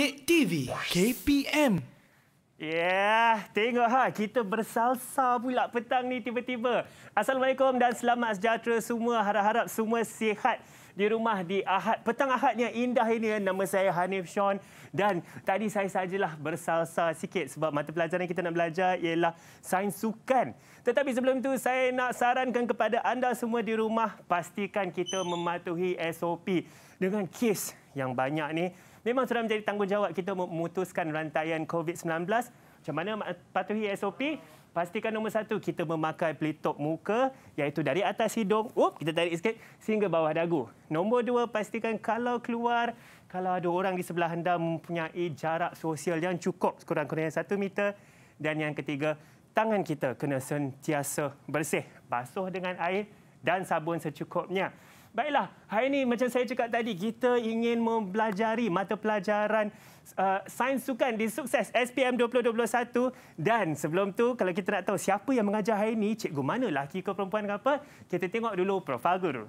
Dek TV KPM. Ya, yeah, tengok ha kita bersalsa pula petang ni tiba-tiba. Assalamualaikum dan selamat sejahtera semua. Harap-harap semua sihat di rumah di Ahad. Petang Ahadnya indah ini. Nama saya Hanif Shawn dan tadi saya sajalah bersalsa sikit sebab mata pelajaran kita nak belajar ialah sains sukan. Tetapi sebelum itu saya nak sarankan kepada anda semua di rumah pastikan kita mematuhi SOP dengan kes yang banyak ni memang sudah menjadi tanggungjawab kita memutuskan rantaian COVID-19. Macam mana patuhi SOP? Pastikan nombor satu, kita memakai pelitup muka iaitu dari atas hidung, up, kita tarik sikit, sehingga bawah dagu. Nombor dua, pastikan kalau keluar, kalau ada orang di sebelah anda mempunyai jarak sosial yang cukup, kurang-kurangnya satu meter. Dan yang ketiga, tangan kita kena sentiasa bersih, basuh dengan air dan sabun secukupnya. Baiklah, hari ini macam saya cakap tadi, kita ingin mempelajari mata pelajaran uh, sains sukan di sukses SPM 2021. Dan sebelum tu kalau kita nak tahu siapa yang mengajar hari ini, cikgu mana, lelaki ke perempuan ke apa, kita tengok dulu profil guru.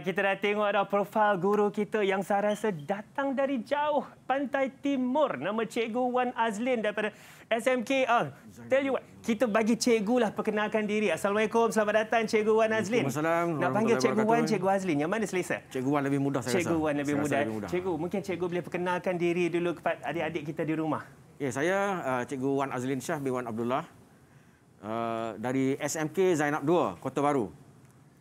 kita dah tengok dah profil guru kita yang saya rasa datang dari jauh pantai timur. Nama Cikgu Wan Azlin daripada SMK. Oh, ah, tell you what, kita bagi Cikgu lah perkenalkan diri. Assalamualaikum, selamat datang Cikgu Wan Azlin. Assalamualaikum. Nak panggil Cikgu Wan, Cikgu Azlin. Yang mana selesa? Cikgu Wan lebih mudah saya Cikgu Wan lebih saya mudah. mudah. Cikgu, mungkin Cikgu boleh perkenalkan diri dulu kepada adik-adik kita di rumah. Ya, saya uh, Cikgu Wan Azlin Shah bin Wan Abdullah. Uh, dari SMK Zainab 2, Kota Baru.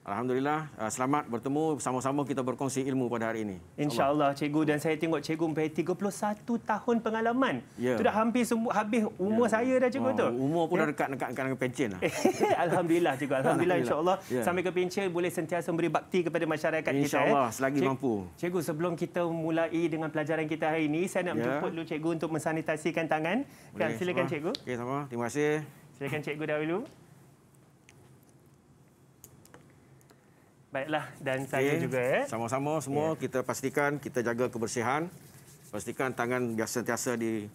Alhamdulillah, uh, selamat bertemu sama sama kita berkongsi ilmu pada hari ini. InsyaAllah, cikgu. Dan saya tengok cikgu mempunyai 31 tahun pengalaman. Ya. Itu dah hampir sembuh, habis umur ya. saya dah, cikgu. Oh, tu. Umur pun ya. dah dekat dekat dengan pencin. Lah. Alhamdulillah, cikgu. Alhamdulillah, insyaAllah. Ya. Sampai ke pencin, boleh sentiasa memberi bakti kepada masyarakat insya kita. InsyaAllah, eh. selagi cikgu, mampu. Cikgu, sebelum kita mulai dengan pelajaran kita hari ini, saya nak ya. jemput dulu cikgu untuk mensanitasikan tangan. Kan, boleh, kan, silakan, sama. cikgu. Okay, sama. Terima kasih. Silakan, cikgu dahulu. Baiklah dan okay. saya juga ya. Sama-sama semua yeah. kita pastikan kita jaga kebersihan. Pastikan tangan biasa sentiasa di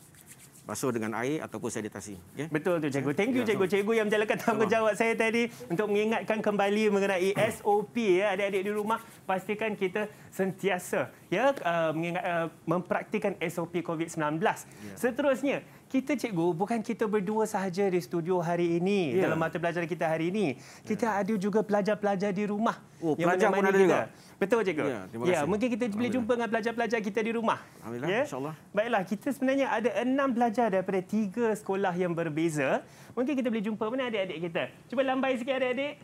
basuh dengan air ataupun sanitasi. Okay? Betul tu cikgu. Thank you ya, cikgu. Cikgu yang menjalankan tanggungjawab saya tadi untuk mengingatkan kembali mengenai hmm. SOP ya adik-adik di rumah. Pastikan kita sentiasa ya uh, mengingat uh, mempraktikan SOP COVID-19. Ya. Seterusnya, kita cikgu bukan kita berdua sahaja di studio hari ini yeah. dalam mata pelajaran kita hari ini. Kita yeah. ada juga pelajar-pelajar di rumah. Oh, yang pelajar pun ada juga. Betul cikgu. Ya, yeah, yeah, mungkin kita boleh jumpa dengan pelajar-pelajar kita di rumah. Alhamdulillah, yeah? insya Baiklah, kita sebenarnya ada enam pelajar daripada tiga sekolah yang berbeza. Mungkin kita boleh jumpa mana adik-adik kita. Cuba lambai sikit adik-adik.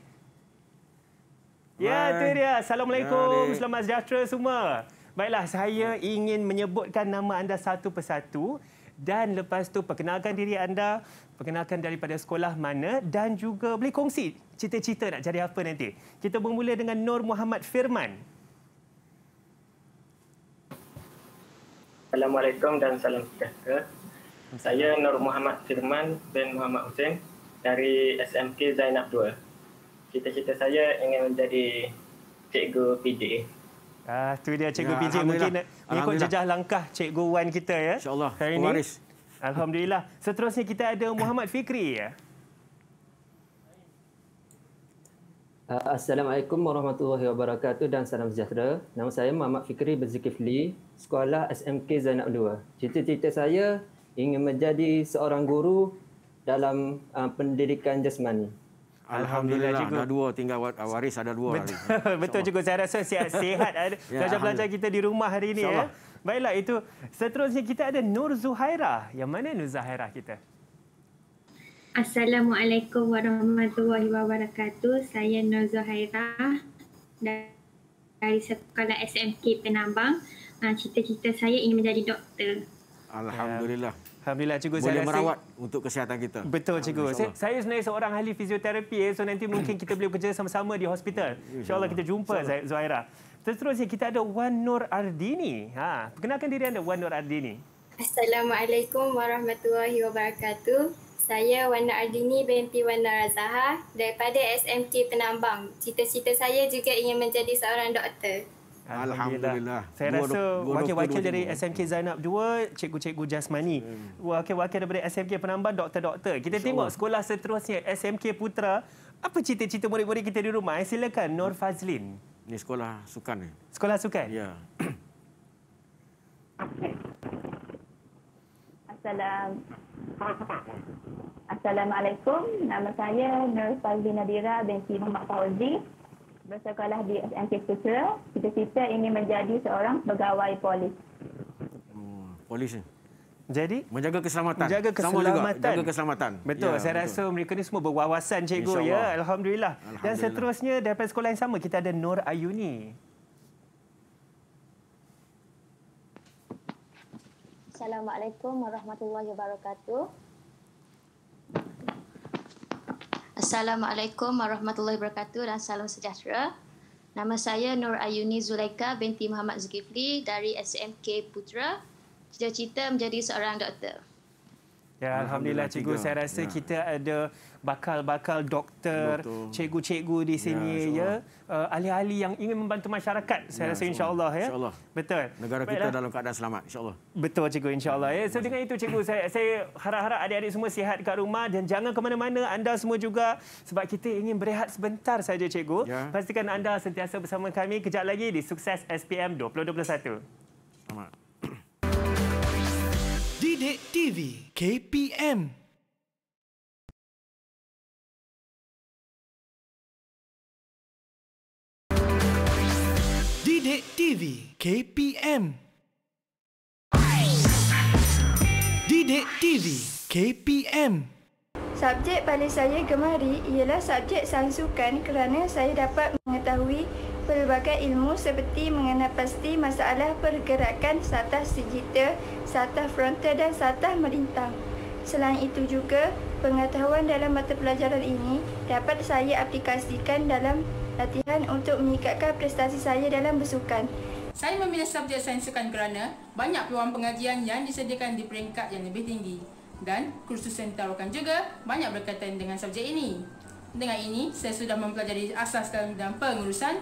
Ya, itu dia. Assalamualaikum. Ya, Selamat sejahtera semua. Baiklah, saya ingin menyebutkan nama anda satu persatu dan lepas tu perkenalkan diri anda, perkenalkan daripada sekolah mana dan juga boleh kongsi cita-cita nak jadi apa nanti. Kita bermula dengan Nur Muhammad Firman. Assalamualaikum dan salam sejahtera. Saya Nur Muhammad Firman bin Muhammad Hussein dari SMK Zainab 2. Cita-cita saya ingin menjadi cikgu PJ. Ah, tu dia Cikgu ya, PJ mungkin mengikut jejak langkah Cikgu Wan kita ya. Insya-Allah. Hari ini. Waris. Alhamdulillah. Seterusnya kita ada Muhammad Fikri ya. Ah, Assalamualaikum warahmatullahi wabarakatuh dan salam sejahtera. Nama saya Muhammad Fikri Berzikifli, Sekolah SMK Zainab 2. Cita-cita saya ingin menjadi seorang guru dalam ah, pendidikan jasmani. Alhamdulillah, Alhamdulillah juga. Ada dua tinggal ah, waris ada dua Betul, hari. Betul juga saya rasa sihat sihat belajar-belajar ya, kita di rumah hari ini ya. Baiklah itu seterusnya kita ada Nur Zuhairah. Yang mana Nur Zuhairah kita? Assalamualaikum warahmatullahi wabarakatuh. Saya Nur Zuhairah dari sekolah SMK Penambang. Ah, cita-cita saya ingin menjadi doktor. Alhamdulillah. Ya. Alhamdulillah cikgu boleh saya boleh merawat rasa... untuk kesihatan kita. Betul cikgu. Saya, saya sebenarnya seorang ahli fizioterapi. eh. so nanti mungkin kita boleh bekerja sama-sama di hospital. Ya, Insya-Allah kita jumpa Insya Zuhaira. Seterusnya kita ada Wan Nur Ardini. Ha, perkenalkan diri anda Wan Nur Ardini. Assalamualaikum warahmatullahi wabarakatuh. Saya Wanda Ardini binti Wanda Razaha daripada SMT Penambang. Cita-cita saya juga ingin menjadi seorang doktor. Alhamdulillah. Saya rasa wakil-wakil dari SMK Zainab 2, cikgu-cikgu Jasmani. Hmm. Wakil-wakil daripada SMK Penambang, doktor-doktor. Kita Insya tengok sekolah seterusnya, SMK Putra. Apa cerita-cerita murid-murid kita di rumah? Eh, silakan, Nur Fazlin. Ini sekolah sukan. Ni. Sekolah sukan? Ya. Assalam. Assalamualaikum. Nama saya Nur Fazlin Nadira binti Muhammad Fauzi bersekolah di SMK Sutera. Cita-cita ingin menjadi seorang pegawai polis. Hmm, polis jadi menjaga keselamatan. Menjaga keselamatan. Jaga keselamatan. Betul. Ya, saya betul. rasa mereka ni semua berwawasan cikgu Insya ya. Alhamdulillah. Alhamdulillah. Dan seterusnya daripada sekolah yang sama kita ada Nur Ayuni. Assalamualaikum warahmatullahi wabarakatuh. Assalamualaikum warahmatullahi wabarakatuh dan salam sejahtera. Nama saya Nur Ayuni Zulaika binti Muhammad Zulkifli dari SMK Putra. Cita-cita menjadi seorang doktor. Ya, Alhamdulillah, Alhamdulillah cikgu. cikgu. Saya rasa ya. kita ada bakal-bakal doktor, Betul. cikgu-cikgu di ya, sini ya, ya. Uh, ahli-ahli yang ingin membantu masyarakat. Saya ya, rasa insya-Allah ya. insya Betul. Negara Baiklah. kita dalam keadaan selamat insya-Allah. Betul cikgu insya-Allah ya. So dengan itu cikgu saya saya harap-harap adik-adik semua sihat dekat rumah dan jangan ke mana-mana anda semua juga sebab kita ingin berehat sebentar saja cikgu. Ya. Pastikan anda sentiasa bersama kami kejap lagi di Sukses SPM 2021. Selamat. Didik TV KPM Sidik TV KPM Didik TV KPM Subjek paling saya gemari ialah subjek sansukan kerana saya dapat mengetahui pelbagai ilmu seperti mengenai pasti masalah pergerakan sata sijita, sata frontal dan sata merintang. Selain itu juga, pengetahuan dalam mata pelajaran ini dapat saya aplikasikan dalam latihan untuk meningkatkan prestasi saya dalam bersukan. Saya memilih subjek sains sukan kerana banyak peluang pengajian yang disediakan di peringkat yang lebih tinggi dan kursus yang ditawarkan juga banyak berkaitan dengan subjek ini. Dengan ini, saya sudah mempelajari asas dalam bidang pengurusan,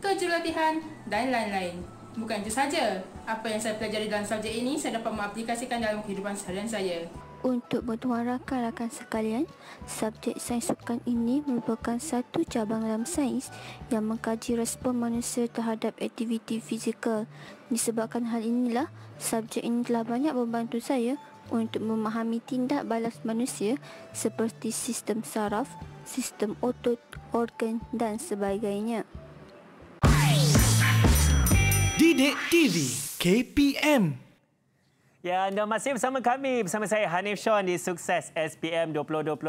kejurulatihan dan lain-lain. Bukan itu saja, apa yang saya pelajari dalam subjek ini saya dapat mengaplikasikan dalam kehidupan seharian saya untuk mentuarakan rakan sekalian, subjek sains sukan ini merupakan satu cabang dalam sains yang mengkaji respon manusia terhadap aktiviti fizikal. Disebabkan hal inilah, subjek ini telah banyak membantu saya untuk memahami tindak balas manusia seperti sistem saraf, sistem otot, organ dan sebagainya. Didik TV KPM Ya, anda masih bersama kami, bersama saya Hanif Sean di Sukses SPM 2021.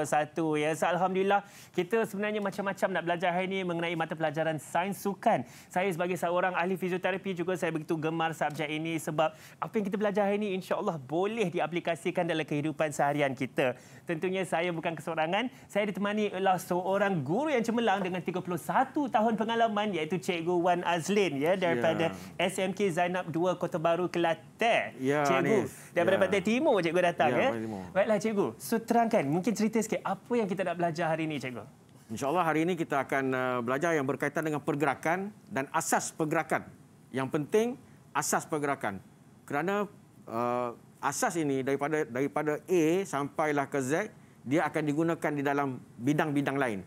Ya, so, Alhamdulillah, kita sebenarnya macam-macam nak belajar hari ini mengenai mata pelajaran sains sukan. Saya sebagai seorang ahli fizioterapi juga saya begitu gemar subjek ini sebab apa yang kita belajar hari ini insyaAllah boleh diaplikasikan dalam kehidupan seharian kita. Tentunya saya bukan kesorangan, saya ditemani oleh seorang guru yang cemerlang dengan 31 tahun pengalaman iaitu Cikgu Wan Azlin ya, daripada yeah. SMK Zainab 2 Kota Baru, Kelate. Ya, yeah, Cikgu. Hanif daripada ya. pantai ya. timur cikgu datang ya. Eh. Baiklah cikgu. So terangkan mungkin cerita sikit apa yang kita nak belajar hari ini cikgu. Insyaallah hari ini kita akan uh, belajar yang berkaitan dengan pergerakan dan asas pergerakan. Yang penting asas pergerakan. Kerana uh, asas ini daripada daripada A sampailah ke Z dia akan digunakan di dalam bidang-bidang lain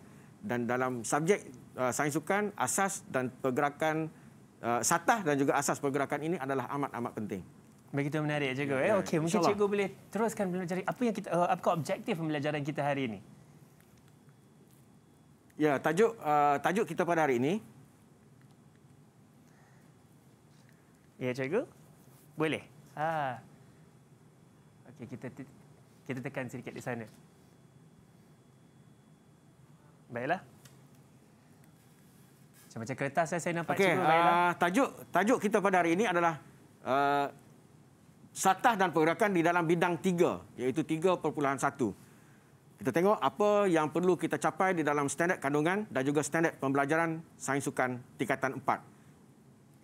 dan dalam subjek uh, sains sukan asas dan pergerakan uh, satah dan juga asas pergerakan ini adalah amat-amat penting. Begitu menarik cikgu? Ya, eh. ya. Okey, mungkin Cikgu boleh teruskan belajar. Apa yang kita, uh, apa apakah objektif pembelajaran kita hari ini? Ya, tajuk uh, tajuk kita pada hari ini. Ya, Cikgu. Boleh. Ha. Okey, kita kita tekan sedikit di sana. Baiklah. Macam-macam kertas saya, saya nampak okay, Cikgu. Uh, tajuk, tajuk kita pada hari ini adalah uh, satah dan pergerakan di dalam bidang 3 iaitu 3.1. Kita tengok apa yang perlu kita capai di dalam standar kandungan dan juga standar pembelajaran sains sukan tingkatan empat.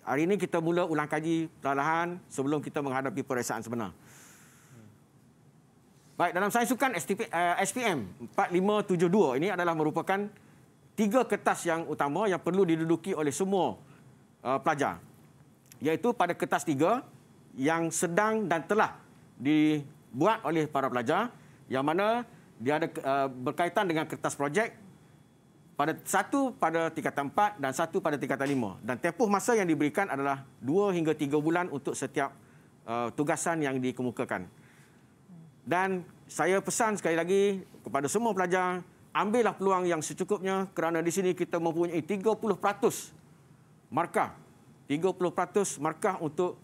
Hari ini kita mula ulang kaji perlahan sebelum kita menghadapi periksaan sebenar. Baik, dalam sains sukan SPM eh, 4572 ini adalah merupakan tiga kertas yang utama yang perlu diduduki oleh semua eh, pelajar. Iaitu pada kertas tiga, yang sedang dan telah dibuat oleh para pelajar yang mana dia ada eh, berkaitan dengan kertas projek pada satu pada tingkatan empat dan satu pada tingkatan lima. Dan tempoh masa yang diberikan adalah dua hingga tiga bulan untuk setiap eh, tugasan yang dikemukakan. Dan saya pesan sekali lagi kepada semua pelajar, ambillah peluang yang secukupnya kerana di sini kita mempunyai 30% markah. 30% markah untuk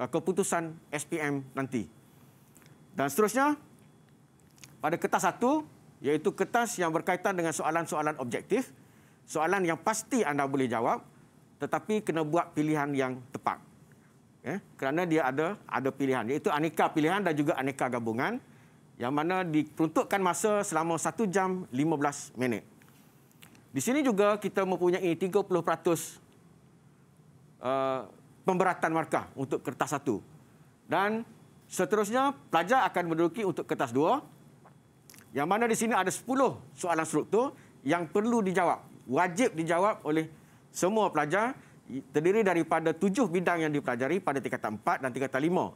Eh, keputusan SPM nanti. Dan seterusnya, pada kertas satu, iaitu kertas yang berkaitan dengan soalan-soalan objektif, soalan yang pasti anda boleh jawab, tetapi kena buat pilihan yang tepat. Ya, kerana dia ada ada pilihan, iaitu aneka pilihan dan juga aneka gabungan yang mana diperuntukkan masa selama 1 jam 15 minit. Di sini juga kita mempunyai 30% uh, pemberatan markah untuk kertas satu. Dan seterusnya, pelajar akan menduduki untuk kertas dua. Yang mana di sini ada sepuluh soalan struktur yang perlu dijawab. Wajib dijawab oleh semua pelajar terdiri daripada tujuh bidang yang dipelajari pada tingkat empat dan tingkat lima.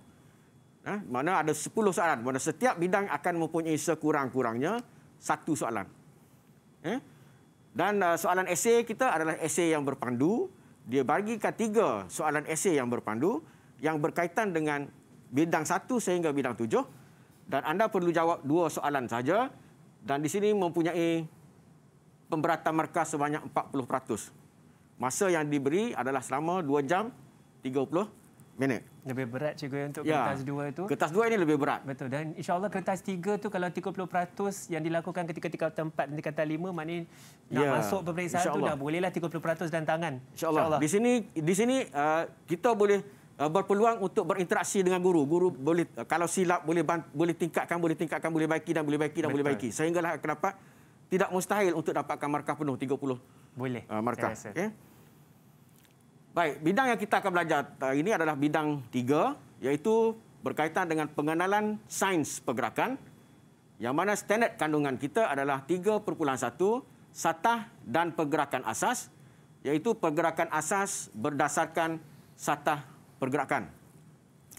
Ha? Mana ada sepuluh soalan. Mana setiap bidang akan mempunyai sekurang-kurangnya satu soalan. Eh? Dan uh, soalan esei kita adalah esei yang berpandu dia bagikan tiga soalan esei yang berpandu yang berkaitan dengan bidang satu sehingga bidang tujuh dan anda perlu jawab dua soalan saja dan di sini mempunyai pemberatan markah sebanyak 40%. Masa yang diberi adalah selama 2 jam 30 mana? Lebih berat cikgu untuk ya. kertas dua itu. Kertas dua ini lebih berat. Betul. Dan insyaAllah kertas tiga tu kalau 30% yang dilakukan ketika tiga tempat dan kata lima, maknanya nak ya. masuk pemeriksaan itu dah bolehlah 30% dan tangan. InsyaAllah. Insya di sini di sini uh, kita boleh uh, berpeluang untuk berinteraksi dengan guru. Guru boleh uh, kalau silap boleh bant- boleh tingkatkan, boleh tingkatkan, boleh baiki dan boleh baiki dan Betul. boleh baiki. Sehinggalah kenapa tidak mustahil untuk dapatkan markah penuh 30 boleh. Uh, markah. Saya rasa. Okay? Baik, bidang yang kita akan belajar hari ini adalah bidang tiga iaitu berkaitan dengan pengenalan sains pergerakan yang mana standard kandungan kita adalah 3.1 satah dan pergerakan asas iaitu pergerakan asas berdasarkan satah pergerakan.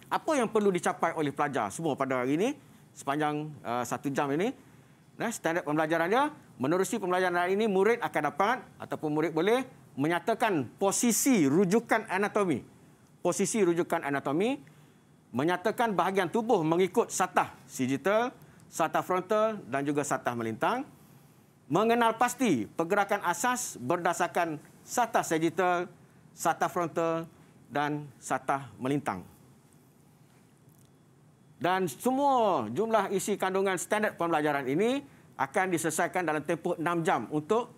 Apa yang perlu dicapai oleh pelajar semua pada hari ini sepanjang uh, satu jam ini? Nah, standard pembelajarannya, menerusi pembelajaran hari ini murid akan dapat ataupun murid boleh menyatakan posisi rujukan anatomi. Posisi rujukan anatomi menyatakan bahagian tubuh mengikut satah sigital, satah frontal dan juga satah melintang. Mengenal pasti pergerakan asas berdasarkan satah sagittal, satah frontal dan satah melintang. Dan semua jumlah isi kandungan standard pembelajaran ini akan diselesaikan dalam tempoh 6 jam untuk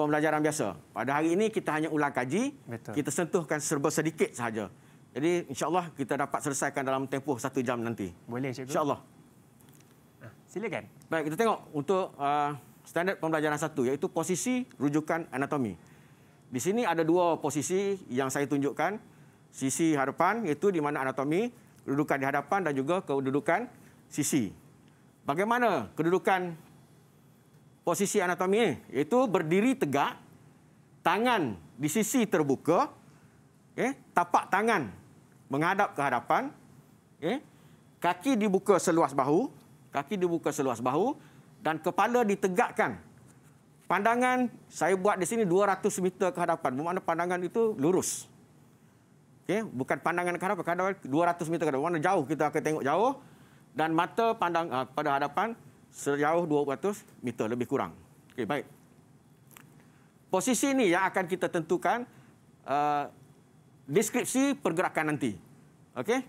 pembelajaran biasa. Pada hari ini kita hanya ulang kaji, Betul. kita sentuhkan serba sedikit sahaja. Jadi insya-Allah kita dapat selesaikan dalam tempoh satu jam nanti. Boleh cikgu. Insya-Allah. Ah, silakan. Baik, kita tengok untuk uh, standard pembelajaran satu iaitu posisi rujukan anatomi. Di sini ada dua posisi yang saya tunjukkan. Sisi hadapan iaitu di mana anatomi, kedudukan di hadapan dan juga kedudukan sisi. Bagaimana kedudukan posisi anatomi ini Iaitu berdiri tegak, tangan di sisi terbuka, okay, eh, tapak tangan menghadap ke hadapan, okay, eh, kaki dibuka seluas bahu, kaki dibuka seluas bahu dan kepala ditegakkan. Pandangan saya buat di sini 200 meter ke hadapan. Bermakna pandangan itu lurus. Okay? Eh, bukan pandangan ke hadapan, 200 meter ke hadapan. Mana jauh kita akan tengok jauh. Dan mata pandang ah, pada hadapan sejauh 200 meter lebih kurang. Okey, baik. Posisi ini yang akan kita tentukan uh, deskripsi pergerakan nanti. Okey.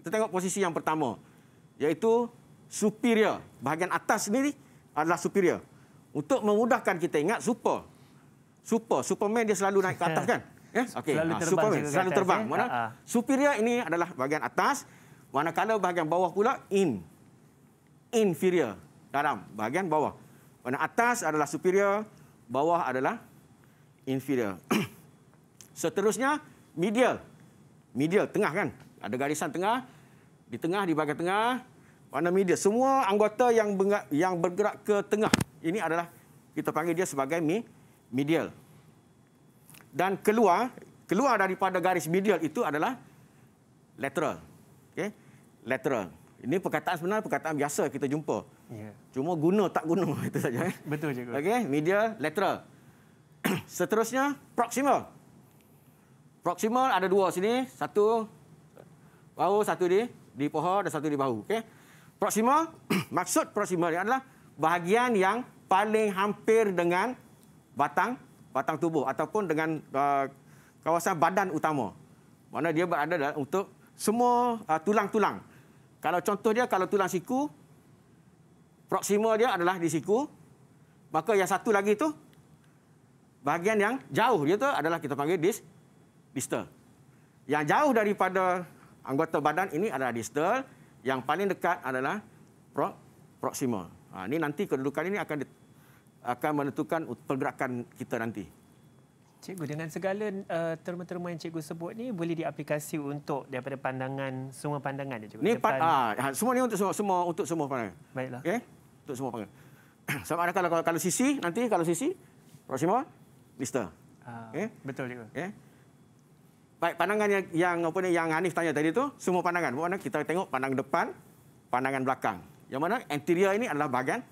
Kita tengok posisi yang pertama iaitu superior. Bahagian atas ni adalah superior. Untuk memudahkan kita ingat super. Super, Superman dia selalu naik ke atas kan? Ya. Yeah? Okey. Selalu ah, terbang. Superman, selalu terbang. Eh? Mana? Uh-huh. Superior ini adalah bahagian atas. Manakala bahagian bawah pula in inferior dalam bahagian bawah. Mana atas adalah superior, bawah adalah inferior. Seterusnya medial. Medial tengah kan? Ada garisan tengah, di tengah di bahagian tengah warna medial. Semua anggota yang bergerak, yang bergerak ke tengah. Ini adalah kita panggil dia sebagai medial. Dan keluar keluar daripada garis medial itu adalah lateral. Okey. Lateral. Ini perkataan sebenarnya perkataan biasa kita jumpa. Ya. Cuma guna tak guna itu saja. Eh. Betul je. Okey, media lateral. Seterusnya proximal. Proximal ada dua sini, satu bahu satu di di pohon dan satu di bahu. Okey. Proximal maksud proximal adalah bahagian yang paling hampir dengan batang batang tubuh ataupun dengan uh, kawasan badan utama. Mana dia berada untuk semua uh, tulang-tulang. Uh, kalau contoh dia kalau tulang siku proksimal dia adalah di siku, maka yang satu lagi tu bahagian yang jauh dia tu adalah kita panggil dis distal. Yang jauh daripada anggota badan ini adalah distal, yang paling dekat adalah pro proksimal. Ha, ini nanti kedudukan ini akan akan menentukan pergerakan kita nanti. Cikgu dengan segala uh, terma-terma yang cikgu sebut ni boleh diaplikasi untuk daripada pandangan semua pandangan ya cikgu. Ni Depan... ah, ha, semua ni untuk semua, semua untuk semua pandangan. Baiklah. Okay, Untuk semua pandangan. Sama ada kalau kalau, kalau sisi nanti kalau sisi Proximo Mister. Uh, ah, okay. betul cikgu. Okey. Baik pandangan yang yang apa ni yang Hanif tanya tadi tu semua pandangan. Mana kita tengok pandang depan, pandangan belakang. Yang mana anterior ini adalah bahagian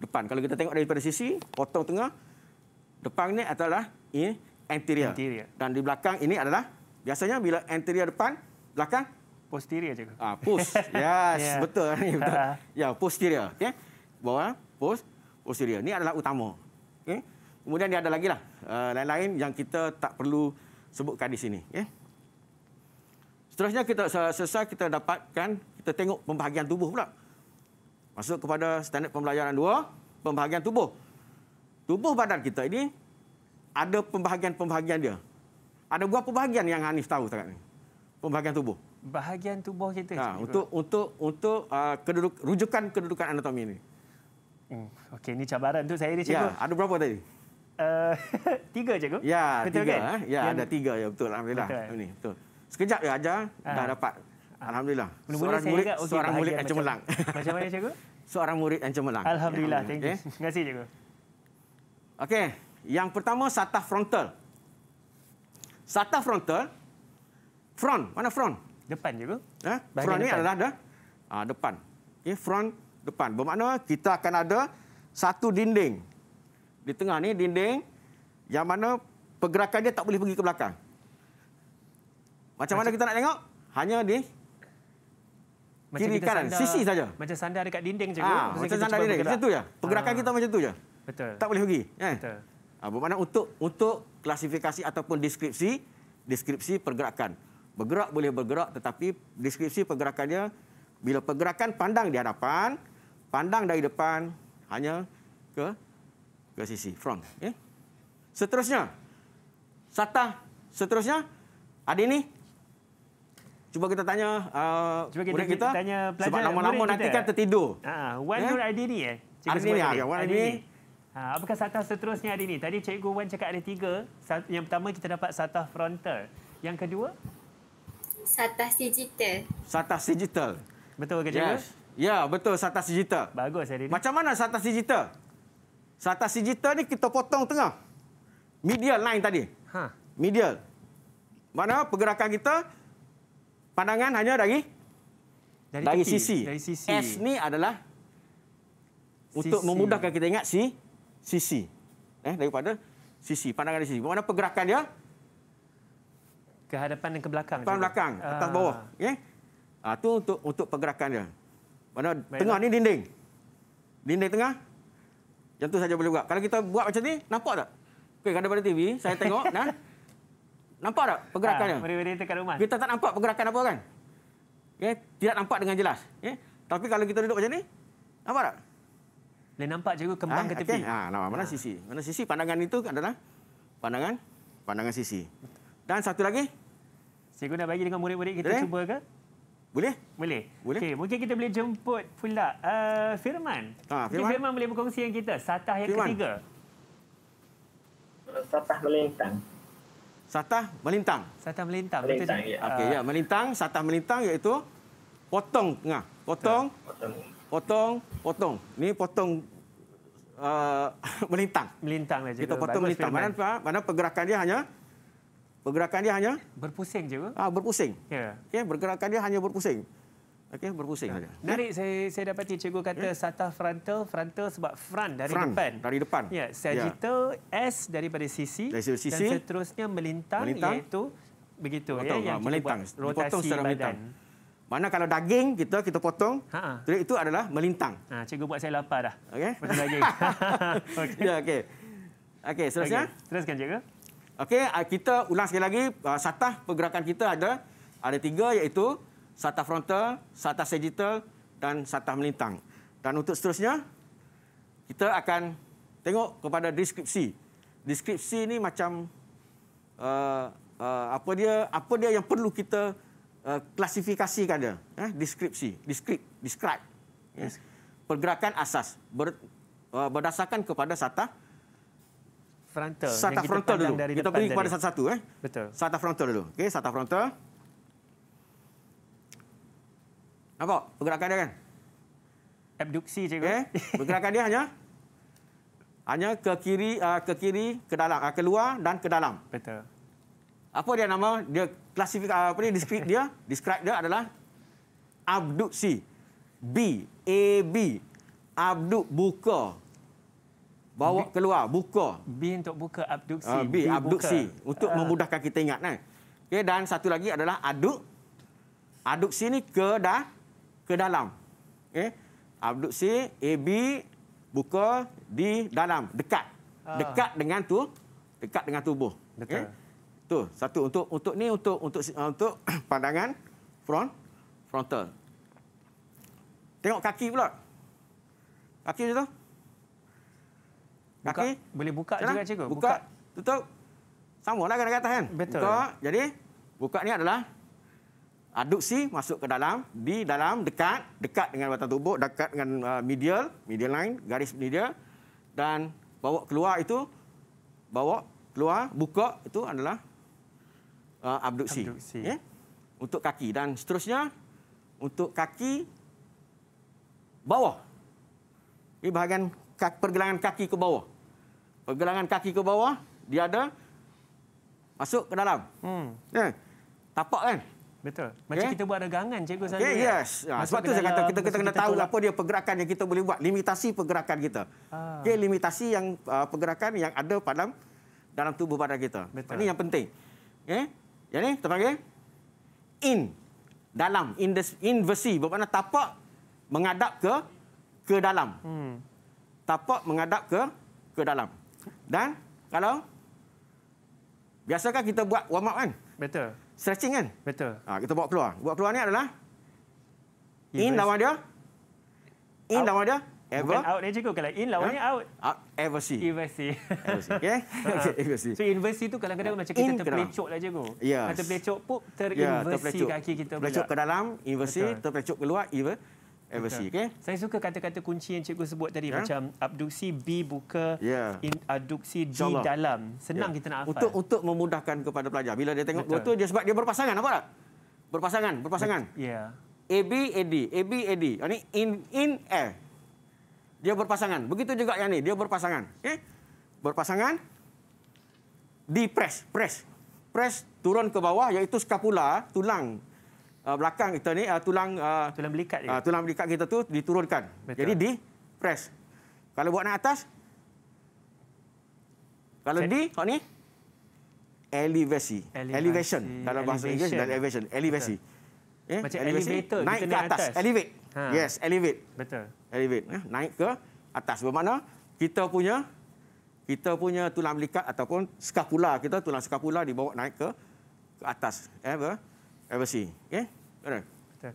depan. Kalau kita tengok daripada sisi potong tengah depan ni adalah ini anterior. anterior. Dan di belakang ini adalah biasanya bila anterior depan, belakang posterior je. Ah, post. Yes, yeah. betul ni betul. Ha. Ya, posterior. Okey. Ya. Bawah post posterior. Ini adalah utama. Okey. Ya. Kemudian dia ada lagi lah eh, lain-lain uh, yang kita tak perlu sebutkan di sini. Okay. Ya. Seterusnya kita selesai kita dapatkan kita tengok pembahagian tubuh pula. Masuk kepada standard pembelajaran 2, pembahagian tubuh. Tubuh badan kita ini ada pembahagian-pembahagian dia. Ada berapa bahagian yang Hanif tahu setakat ini? Pembahagian tubuh. Bahagian tubuh kita? Ha, untuk untuk untuk uh, keduduk, rujukan kedudukan anatomi ini. Hmm, Okey, ini cabaran tu saya ni, cikgu. Ya, ada berapa tadi? Uh, tiga, cikgu. Ya, betul tiga. Kan? Eh? Ya, yang... ada tiga. Ya, betul. Alhamdulillah. Betul. Ini, betul. Sekejap ya ajar, ha. dah dapat. Ah. Alhamdulillah. Mula -mula seorang murid, okay, seorang murid yang cemerlang. Macam mana, cikgu? Seorang murid yang cemerlang. Alhamdulillah. Ya, Alhamdulillah. Okay. Terima kasih, cikgu. Okey. Yang pertama sata frontal. Sata frontal front, mana front? Depan juga. Eh, front ini adalah ada ah depan. Ini front depan. Bermakna kita akan ada satu dinding. Di tengah ni dinding yang mana pergerakan dia tak boleh pergi ke belakang. Macam, Macam mana kita nak tengok? Hanya di macam kiri kanan sandar, sisi saja macam sandar dekat dinding je ha, macam sandar dinding macam tu ya. pergerakan ha. kita macam tu je betul tak boleh pergi kan betul Ha, bermakna untuk untuk klasifikasi ataupun deskripsi deskripsi pergerakan. Bergerak boleh bergerak tetapi deskripsi pergerakannya bila pergerakan pandang di hadapan, pandang dari depan hanya ke ke sisi front, ya. Yeah. Seterusnya satah seterusnya ada ini Cuba kita tanya uh, Cuba kita, kita, tanya pelajar, sebab nama-nama nanti kan tertidur. Ha, uh, when yeah? do I Eh? Hari ini, hari ini. Ha, apakah satah seterusnya hari ini? Tadi Cikgu Wan cakap ada tiga. Yang pertama kita dapat satah frontal. Yang kedua? Satah digital. Satah digital. Betul ke Cikgu? Yes. Ya, betul satah digital. Bagus hari ini. Macam mana satah digital? Satah digital ni kita potong tengah. Medial line tadi. Ha. Medial. Mana pergerakan kita? Pandangan hanya dari? Dari, dari, sisi. dari sisi. S ni adalah sisi. untuk memudahkan kita ingat si sisi. Eh, daripada sisi, pandangan dari sisi. Bagaimana pergerakan dia? Ke hadapan dan ke belakang. Depan juga. belakang, ah. atas bawah. Okay? Ah, tu untuk untuk pergerakan dia. Mana tengah ni dinding. Dinding tengah. Yang tu saja boleh buat. Kalau kita buat macam ni, nampak tak? Okey, kan pada TV, saya tengok dah, Nampak tak pergerakannya? Ah, ha, boleh kita rumah. Kita tak nampak pergerakan apa kan? Okey, tidak nampak dengan jelas. Okey. Tapi kalau kita duduk macam ni, nampak tak? Boleh nampak juga kembang ah, ke tepi. Okay. Ah, nampak mana ah. sisi? Mana sisi pandangan itu adalah pandangan pandangan sisi. Dan satu lagi. Cikgu nak bagi dengan murid-murid kita cuba ke? Boleh? Boleh. boleh. Okey, mungkin kita boleh jemput pula uh, Firman. Ha, Firman. Mungkin Firman boleh berkongsi dengan kita satah yang Firman. ketiga. Satah melintang. Satah melintang. Satah melintang. melintang Betul. Ya. Okey, ya, melintang, satah melintang iaitu potong tengah. Potong. Potong potong, potong. Ini potong uh, melintang. Melintang saja. Lah, kita potong melintang. Mana, mana pergerakan dia hanya? Pergerakan dia hanya? Berpusing je. Ah, berpusing. Yeah. Okay, pergerakan dia hanya berpusing. Okay, berpusing saja. Okay. Dari saya saya dapat cikgu kata yeah. sata frontal, frontal sebab front dari front, depan. Dari depan. Ya, yeah, sagittal yeah. S daripada sisi, dari sisi dan seterusnya melintang, melintang. iaitu begitu ya, Potong, ya, yang ah, melintang, Potong secara melintang. Mana kalau daging kita kita potong, Ha-ha. itu adalah melintang. Ha, cikgu buat saya lapar dah. Okey. Potong daging. okey. Ya, okey. Okey, seterusnya. Okay. Teruskan cikgu. Okey, ah, kita ulang sekali lagi ah, satah pergerakan kita ada ada tiga iaitu satah frontal, satah sagittal dan satah melintang. Dan untuk seterusnya kita akan tengok kepada deskripsi. Deskripsi ni macam uh, uh, apa dia apa dia yang perlu kita Eh, klasifikasikan dia eh deskripsi deskrip describe eh. yes. pergerakan asas ber, uh, berdasarkan kepada sata frontal sata yang frontal kita dulu dari kita pergi kepada satu-satu eh betul sata frontal dulu okey sata frontal apa pergerakan dia kan abduksi cikgu okay. pergerakan dia hanya hanya ke kiri uh, ke kiri ke dalam uh, keluar dan ke dalam betul apa dia nama dia klasifikasi ah, apa ni describe dia describe dia adalah abduksi B A B abduk buka bawa keluar buka B untuk buka abduksi uh, ah, B, B abduksi buka. untuk uh. memudahkan kita ingat kan okey dan satu lagi adalah aduk abduksi ni ke dah ke dalam okey abduksi A B buka di dalam dekat uh. dekat dengan tu dekat dengan tubuh okey Betul. Satu untuk untuk ni untuk untuk uh, untuk, untuk pandangan front frontal. Tengok kaki pula. Kaki macam tu. Kaki. Buka. Boleh buka Cana? juga cikgu. Buka. buka. Tutup. Sama lah kan kata kan. Betul. Buka. Jadi buka ni adalah aduksi masuk ke dalam di dalam dekat dekat dengan batang tubuh dekat dengan uh, medial medial line garis medial dan bawa keluar itu bawa keluar buka itu adalah uh, ah, abduksi. abduksi. Okay? Ya? Untuk kaki dan seterusnya untuk kaki bawah. Ini bahagian kaki, pergelangan kaki ke bawah. Pergelangan kaki ke bawah dia ada masuk ke dalam. Hmm. Yeah. Tapak kan? Betul. Macam okay. Ya? kita buat regangan cikgu okay, ya, saya. Yes. Ya, sebab tu saya kata kita, kita kena tahu tolak. apa dia pergerakan yang kita boleh buat, limitasi pergerakan kita. Ah. Okay, limitasi yang uh, pergerakan yang ada dalam dalam tubuh badan kita. Betul. Ini yang penting. Okay. Yang ni kita panggil in dalam in the inversi bermakna tapak menghadap ke ke dalam. Hmm. Tapak menghadap ke ke dalam. Dan kalau biasakan kita buat warm up kan? Betul. Stretching kan? Betul. Ha, kita bawa keluar. Buat keluar ni adalah in lawan dia. In lawan dia. Ever? Bukan out dia cukup. Kalau in, lawannya yeah? out. Uh, ever see. Ever see. ever see. Okay? okay, ha. ever see. So, ever itu kadang-kadang macam kita terplecok lah cikgu. Ya. Yes. Terpelecok pun, ter yeah, kaki kita. Terpelecok ke dalam, ever see. Terpelecok keluar, ever ever see. Okay? Saya suka kata-kata kunci yang cikgu sebut tadi. Yeah? Macam abduksi B buka, yeah. in, abduksi D Jalla. dalam. Ya. Senang yeah. kita nak hafal. Untuk, untuk memudahkan kepada pelajar. Bila dia tengok betul. dia sebab dia berpasangan. Nampak tak? Berpasangan, berpasangan. Ya. Yeah. A, B, A, D. A, B, A, D. Ini in, in, air dia berpasangan. Begitu juga yang ini, dia berpasangan. Okay? Eh? Berpasangan, di press, press. Press turun ke bawah iaitu skapula, tulang uh, belakang kita ni, uh, tulang uh, tulang belikat uh, tulang belikat kita tu diturunkan. Betul. Jadi di press. Kalau buat naik atas, kalau di, kau ni, elevasi. Elevation. dalam bahasa Inggeris, dan elevation. Elevasi. Eh? Macam elevasi. elevator. Naik ke atas. atas. Elevate. Ha. Yes, elevate. Betul. Elevate. Eh? Naik ke atas. Bermakna kita punya kita punya tulang belikat ataupun skapula kita tulang skapula dibawa naik ke ke atas. Ever, ever see. Okay? Eh? Betul.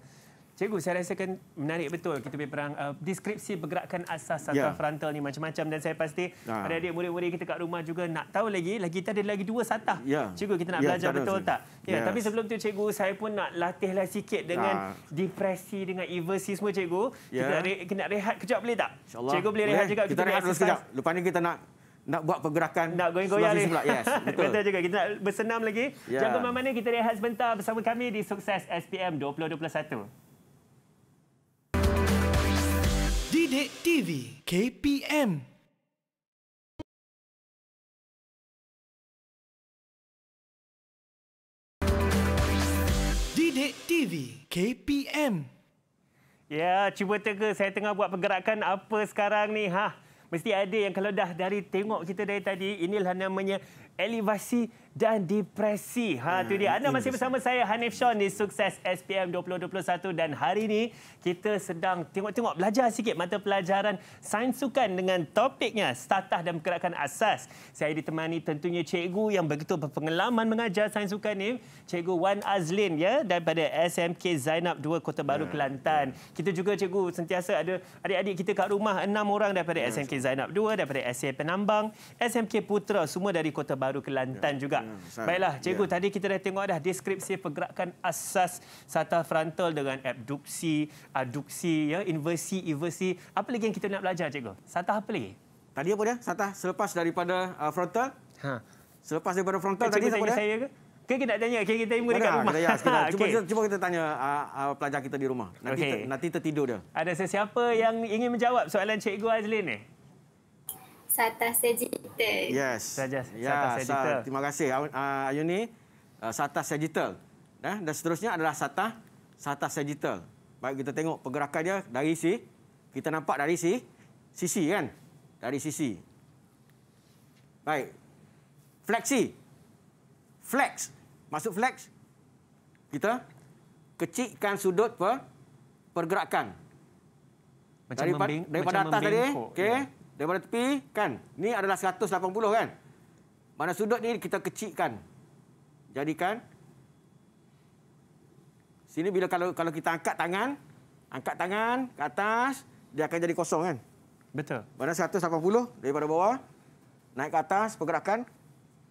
Cikgu, saya rasa kan menarik betul kita punya perang uh, deskripsi pergerakan asas atau yeah. frontal ni macam-macam dan saya pasti ha. ada ah. adik murid-murid kita kat rumah juga nak tahu lagi lagi kita ada lagi dua satah. Yeah. Cikgu kita nak yeah, belajar betul saya. tak? Ya, yeah, yes. tapi sebelum tu cikgu saya pun nak latihlah sikit dengan ah. depresi dengan eversi semua cikgu. Yeah. Kita ya. re kena rehat kejap boleh tak? Cikgu boleh rehat juga kita, kita rehat sekejap. Lepas ni kita nak nak buat pergerakan nak goyang-goyang ni. Yes, betul. betul juga kita nak bersenam lagi. Yeah. Jangan ke mana-mana kita rehat sebentar bersama kami di Sukses SPM 2021. Didik TV KPM Didik TV KPM Ya, cuba teka saya tengah buat pergerakan apa sekarang ni. Ha, mesti ada yang kalau dah dari tengok kita dari tadi, inilah namanya elevasi dan depresi. Ha hmm, tu dia. Anda masih bersama saya Hanif Shawn di Sukses SPM 2021 dan hari ini kita sedang tengok-tengok belajar sikit mata pelajaran sains sukan dengan topiknya statah dan pergerakan asas. Saya ditemani tentunya cikgu yang begitu berpengalaman mengajar sains sukan ni, cikgu Wan Azlin ya daripada SMK Zainab 2 Kota Baru hmm, Kelantan. Ya. Kita juga cikgu sentiasa ada adik-adik kita kat rumah enam orang daripada yeah, SMK Zainab 2 daripada SMK Penambang, SMK Putra semua dari Kota Baru baru Kelantan ya. juga. Ya, Baiklah, cikgu ya. tadi kita dah tengok dah deskripsi pergerakan asas satal frontal dengan abduksi, aduksi, ya, inversi, eversi. Apa lagi yang kita nak belajar cikgu? Satah apa lagi? Tadi apa dia? Satah selepas daripada uh, frontal? Ha. Selepas daripada frontal eh, tadi apa dia? Saya ke? okay kita tanya, okay kita tengok dekat lah, rumah. Ya, cuba, okay. cuba kita tanya uh, uh, pelajar kita di rumah. Nanti okay. ter, nanti tertidur dia. Ada sesiapa yang ingin menjawab soalan cikgu Azlin ni? Sata Sagittal. Yes. Sajas. Ya, Sata Sagittal. Sa terima kasih uh, ni, Uh, Sata Sagittal. Nah, eh, dan seterusnya adalah Sata Sata Sagittal. Baik kita tengok pergerakan dia dari si kita nampak dari si sisi kan? Dari sisi. Baik. Flexi. Flex. Masuk flex. Kita kecikkan sudut per, pergerakan. Macam Daripa, membing, daripada macam atas tadi. Okey. Yeah daripada tepi kan ni adalah 180 kan mana sudut ni kita kecilkan jadikan sini bila kalau kalau kita angkat tangan angkat tangan ke atas dia akan jadi kosong kan betul mana 180 daripada bawah naik ke atas pergerakan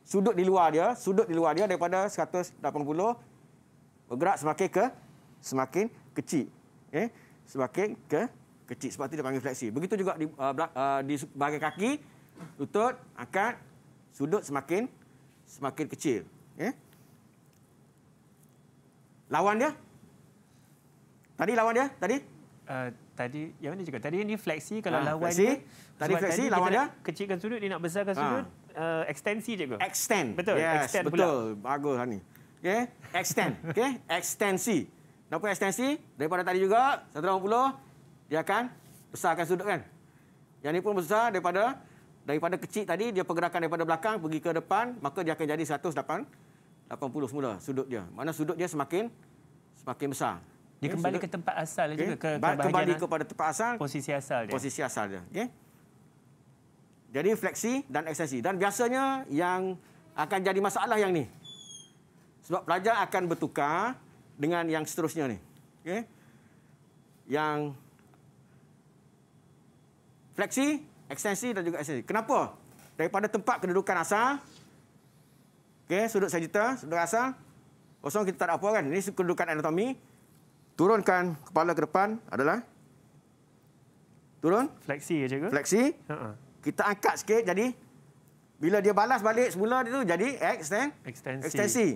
sudut di luar dia sudut di luar dia daripada 180 bergerak semakin ke semakin kecil eh semakin ke kecil sebab tu dia panggil fleksi. Begitu juga di, uh, uh di bahagian kaki, lutut, angkat, sudut semakin semakin kecil. Okay. Eh? Lawan dia? Tadi lawan dia? Tadi? Uh, tadi ya mana juga? Tadi ini fleksi kalau uh, lawan flexi. dia. Tadi fleksi lawan dia? Kecilkan sudut dia nak besarkan ah. sudut. Uh. Uh, ekstensi je ke? Extend. Betul. Yes, extend betul. Pula. Bagus ni. Okay. Extend. Okay. Ekstensi. Kenapa ekstensi? Daripada tadi juga. 150 dia ya akan besarkan sudut kan. Yang ini pun besar daripada daripada kecil tadi, dia pergerakan daripada belakang pergi ke depan, maka dia akan jadi 180 semula sudut dia. Mana sudut dia semakin semakin besar. Dia kembali ke tempat asal okay. juga? Ke, ke kembali lah? kepada tempat asal. Posisi asal dia. Posisi asal dia. Okay. Jadi fleksi dan eksesi. Dan biasanya yang akan jadi masalah yang ni. Sebab pelajar akan bertukar dengan yang seterusnya ni. Okay. Yang fleksi, ekstensi dan juga ekstensi. Kenapa? Daripada tempat kedudukan asal, okay, sudut sagita, sudut asal, kosong kita tak ada apa kan. Ini kedudukan anatomi. Turunkan kepala ke depan adalah turun. Fleksi ya cikgu. Fleksi. Uh-huh. Kita angkat sikit jadi bila dia balas balik semula itu jadi extend. Ekstensi. ekstensi.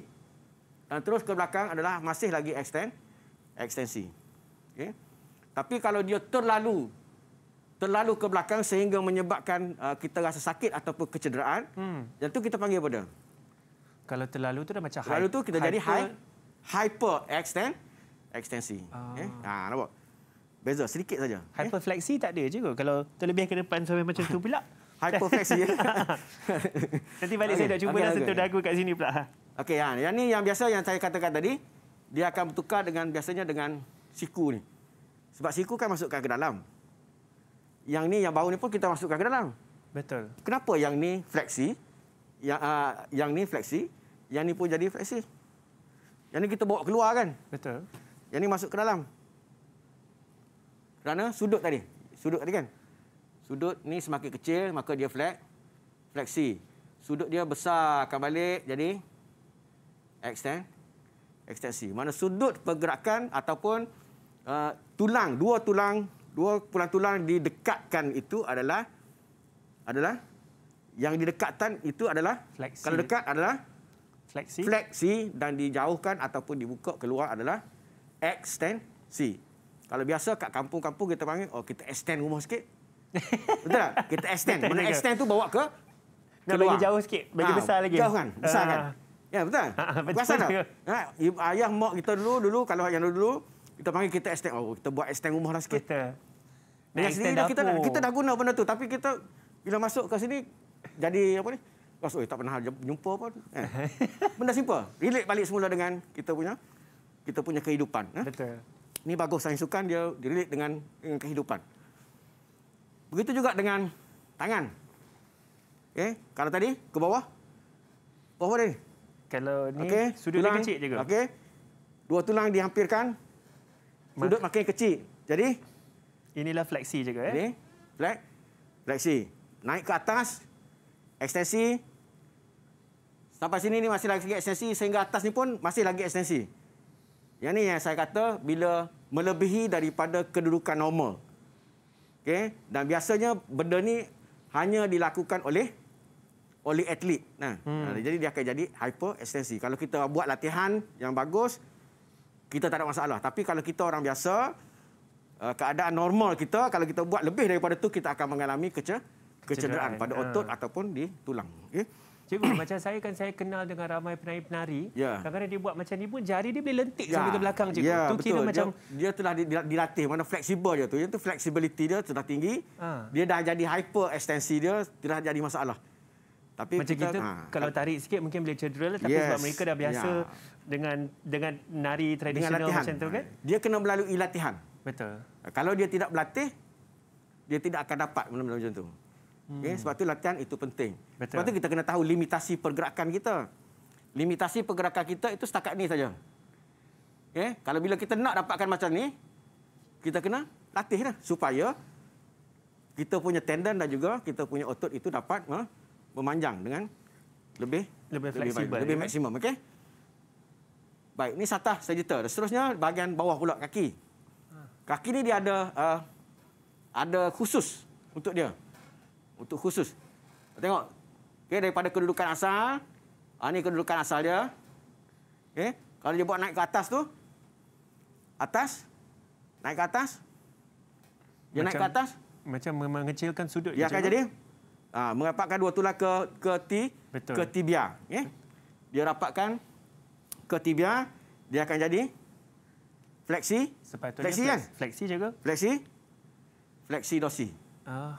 Dan terus ke belakang adalah masih lagi extend. Ekstensi. Okay. Tapi kalau dia terlalu terlalu ke belakang sehingga menyebabkan uh, kita rasa sakit ataupun kecederaan. Hmm. Yang tu kita panggil apa dia? Kalau terlalu tu dah macam terlalu tu kita jadi high hyper extend ekstensi. Oh. Ah. Okay. Eh? Ha nampak. Beza sedikit saja. Eh? Hyperflexi okay. tak ada juga kalau terlebih ke depan sampai macam tu pula. Hyperflexi. Ya. Nanti balik okay. saya dah cuba okay, dah okay. sentuh dagu kat sini pula. Okey ha. Yang ni yang biasa yang saya katakan tadi dia akan bertukar dengan biasanya dengan siku ni. Sebab siku kan masukkan ke dalam yang ni yang baru ni pun kita masukkan ke dalam. Betul. Kenapa yang ni fleksi? Yang uh, ah, yang ni fleksi, yang ni pun jadi fleksi. Yang ni kita bawa keluar kan? Betul. Yang ni masuk ke dalam. Kerana sudut tadi. Sudut tadi kan? Sudut ni semakin kecil maka dia flat. Fleksi. Sudut dia besar akan balik jadi extend ekstensi. Mana sudut pergerakan ataupun uh, tulang, dua tulang dua pulang tulang didekatkan itu adalah adalah yang didekatkan itu adalah flexi. kalau dekat adalah flexi. flexi dan dijauhkan ataupun dibuka keluar adalah extensi. Kalau biasa kat kampung-kampung kita panggil oh kita extend rumah sikit. Betul tak? Kita extend. Mana extend tu bawa ke keluar. Nak bagi jauh sikit, bagi ha, besar lagi. Jauh kan? Ah. Besar kan? ya, betul. Ha, ha, betul. Perasan tak? Ha, ayah mak kita dulu dulu kalau yang dulu, -dulu kita panggil kita extend oh, kita buat extend rumah lah sikit. Betul. Dan sendiri dah, kita, dah, kita dah guna benda tu tapi kita bila masuk ke sini jadi apa ni? Kau tak pernah jumpa pun. Eh. Benda simple. Relate balik semula dengan kita punya kita punya kehidupan. Eh. Betul. Ini bagus sains sukan dia relate dengan, dengan kehidupan. Begitu juga dengan tangan. Okey, eh, kalau tadi ke bawah. Bawah ni. Kalau ni okay. sudut tulang. kecil juga. Okey. Dua tulang dihampirkan, Sudut makin kecil. Jadi inilah fleksi juga ya. Eh? Jadi flex fleksi. Naik ke atas ekstensi sampai sini ni masih lagi ekstensi sehingga atas ni pun masih lagi ekstensi. Yang ni yang saya kata bila melebihi daripada kedudukan normal. Okey, dan biasanya benda ni hanya dilakukan oleh oleh atlet. Nah, hmm. jadi dia akan jadi hyper ekstensi. Kalau kita buat latihan yang bagus, kita tak ada masalah. Tapi kalau kita orang biasa, eh, keadaan normal kita, kalau kita buat lebih daripada itu, kita akan mengalami kecederaan, kecederaan pada ah. otot uh. ataupun di tulang. Okay? Cikgu, macam saya kan saya kenal dengan ramai penari-penari. Ya. Kadang-kadang dia buat macam ni pun jari dia boleh lentik yeah. sampai ke belakang cikgu. Yeah, tu betul. macam dia, dia telah dilatih mana fleksibel dia tu. Yang tu flexibility dia sudah tinggi. Uh. Dia dah jadi hyper extensi dia, tidak jadi masalah. Tapi macam kita, kita ha, kalau tarik sikit mungkin boleh cedera lah tapi yes, sebab mereka dah biasa yeah. dengan dengan nari tradisional macam tu kan. Dia kena melalui latihan. Betul. Kalau dia tidak berlatih dia tidak akan dapat benda-benda macam tu. Hmm. Okay, sebab tu latihan itu penting. Betul. Sebab tu kita kena tahu limitasi pergerakan kita. Limitasi pergerakan kita itu setakat ni saja. Okay, kalau bila kita nak dapatkan macam ni kita kena latihlah supaya kita punya tendon dan juga kita punya otot itu dapat eh, memanjang dengan lebih lebih, fleksibel baik, lebih ya? maksimum okey baik ni satah sagittal seterusnya bahagian bawah pula kaki kaki ni dia ada uh, ada khusus untuk dia untuk khusus tengok okey daripada kedudukan asal ah ni kedudukan asal dia okey kalau dia buat naik ke atas tu atas naik ke atas dia macam, naik ke atas macam mengecilkan sudut dia akan jadi Ha, merapatkan dua tulang ke ke, ti, ke tibia. Okay? Dia rapatkan ke tibia, dia akan jadi fleksi. Sepatutnya fleksi kan? Fleksi juga. Fleksi. Fleksi dosi. Uh,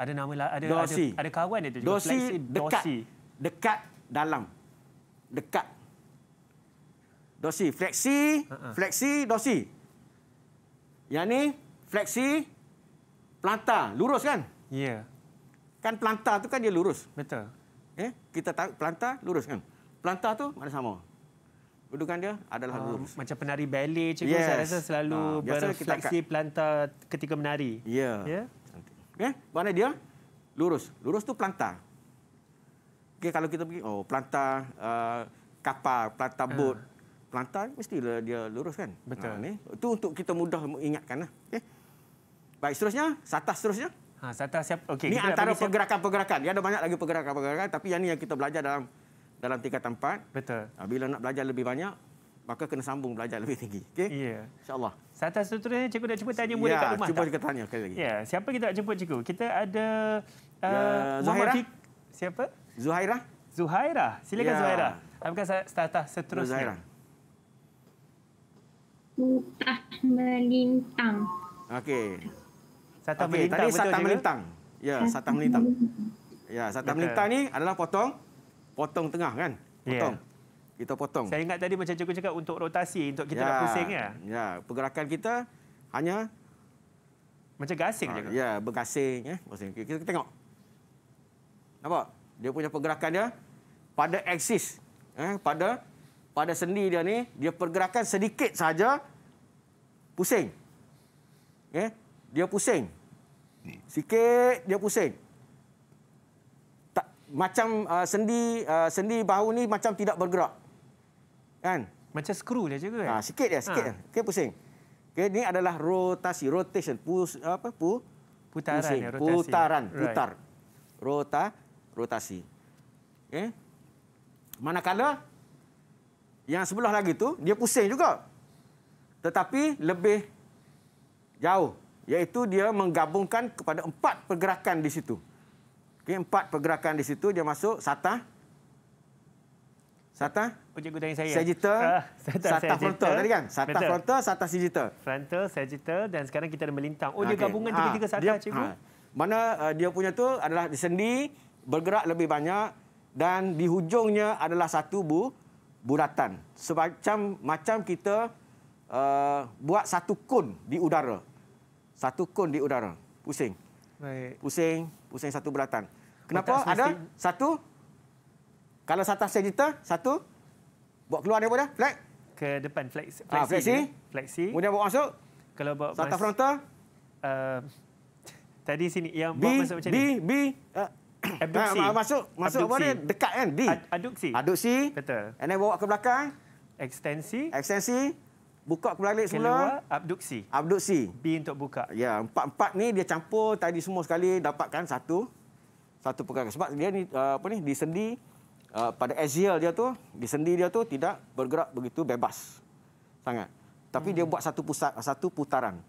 ada nama lah. Ada, dosi. ada, ada kawan itu juga. Dosi, dekat, dosi. Dekat dalam. Dekat. Dosi. Fleksi, uh -uh. fleksi, dosi. Yang ni, fleksi, plantar. Lurus kan? Ya. Yeah. Kan pelantar tu kan dia lurus. Betul. Eh, kita tahu pelantar lurus kan. Pelantar tu mana sama? Kedudukan dia adalah uh, lurus. Macam penari ballet cikgu yes. saya rasa selalu uh, berfleksi pelantar ketika menari. Ya. Yeah. Ya. Yeah? Cantik. Eh, mana dia? Lurus. Lurus tu pelantar. Okay kalau kita pergi oh pelantar uh, kapal, pelantar uh. Ah. bot, pelantar mestilah dia lurus kan? Betul. Nah, ni. Itu untuk kita mudah ingatkanlah. Okey. Eh, baik, seterusnya, satas seterusnya. Ha, siap. Okay, ini antara pergerakan-pergerakan. Ya, ada banyak lagi pergerakan-pergerakan. Tapi yang ini yang kita belajar dalam dalam tingkat tempat. Betul. Ha, bila nak belajar lebih banyak, maka kena sambung belajar lebih tinggi. Okay? Ya. Yeah. InsyaAllah. Satu seterusnya, cikgu dah cuba tanya mula ya, kat rumah cuba tak? Ya, cuba kita tanya sekali lagi. Ya, siapa kita nak jemput cikgu? Kita ada... Ya, uh, ya, Zuhairah. Fik... Siapa? Zuhairah. Zuhairah. Silakan ya. Zuhairah. Apakah status seterusnya? Zuhairah. Putah melintang. Okey. Satang okay, melintang. Tadi betul satang juga? melintang. Ya, hmm. satang melintang. Ya, satang betul. melintang ni adalah potong potong tengah kan? Ya. Potong. Yeah. Kita potong. Saya ingat tadi macam cikgu cakap untuk rotasi, untuk kita ya, nak pusing. Ya? ya, pergerakan kita hanya... Macam gasing saja. Ah, ha, ya, bergasing. Ya? Gasing. Kita, kita tengok. Nampak? Dia punya pergerakan dia pada eksis. Eh, pada pada sendi dia ni, dia pergerakan sedikit saja pusing. Okay? Ya dia pusing. Sikit dia pusing. Tak macam uh, sendi uh, sendi bahu ni macam tidak bergerak. Kan? Macam skru dia juga kan. Ha, sikit dia, sikit. Ha. Dia. Okay, pusing. Okey, ini adalah rotasi, rotation, pus apa? Pu putaran ya, rotasi. Putaran, putar. Right. Rota rotasi. Okey. Manakala yang sebelah lagi tu dia pusing juga. Tetapi lebih jauh iaitu dia menggabungkan kepada empat pergerakan di situ. Okay, empat pergerakan di situ dia masuk sata sata penjaga gudang saya. Sagittal, uh, ah, sata, sata frontal tadi kan? Sata Betul. frontal, sata sagittal. Frontal, sagittal dan sekarang kita ada melintang. Oh dia okay. gabungan tiga-tiga ah, sata cikgu. Ha. Mana uh, dia punya tu adalah di sendi bergerak lebih banyak dan di hujungnya adalah satu bu buratan. Semacam macam kita uh, buat satu kun di udara satu kon di udara. Pusing. Baik. Pusing, pusing satu beratan. Kenapa Betul, ada mesti... satu? Kalau satu sejuta, satu buat keluar dia daripada flex. ke depan flex, flexi. Ah, flexi. flexi. Ya. Kemudian bawa masuk. Kalau bawa satu fronta, ehm, Uh, tadi sini yang B, bawa masuk macam B, ni. B, B. Uh, Abduksi. masuk, masuk Abduksi. apa ni? Dekat kan? D. Aduksi. Aduksi. Betul. And bawa ke belakang. Ekstensi. Ekstensi. Buka kebalik semula. Keluar, abduksi. Abduksi. B untuk buka. Ya, empat-empat ni dia campur tadi semua sekali dapatkan satu. Satu perkara. Sebab dia ni, uh, apa ni, disendi uh, pada axial dia tu, disendi dia tu tidak bergerak begitu bebas. Sangat. Tapi hmm. dia buat satu pusat, satu putaran.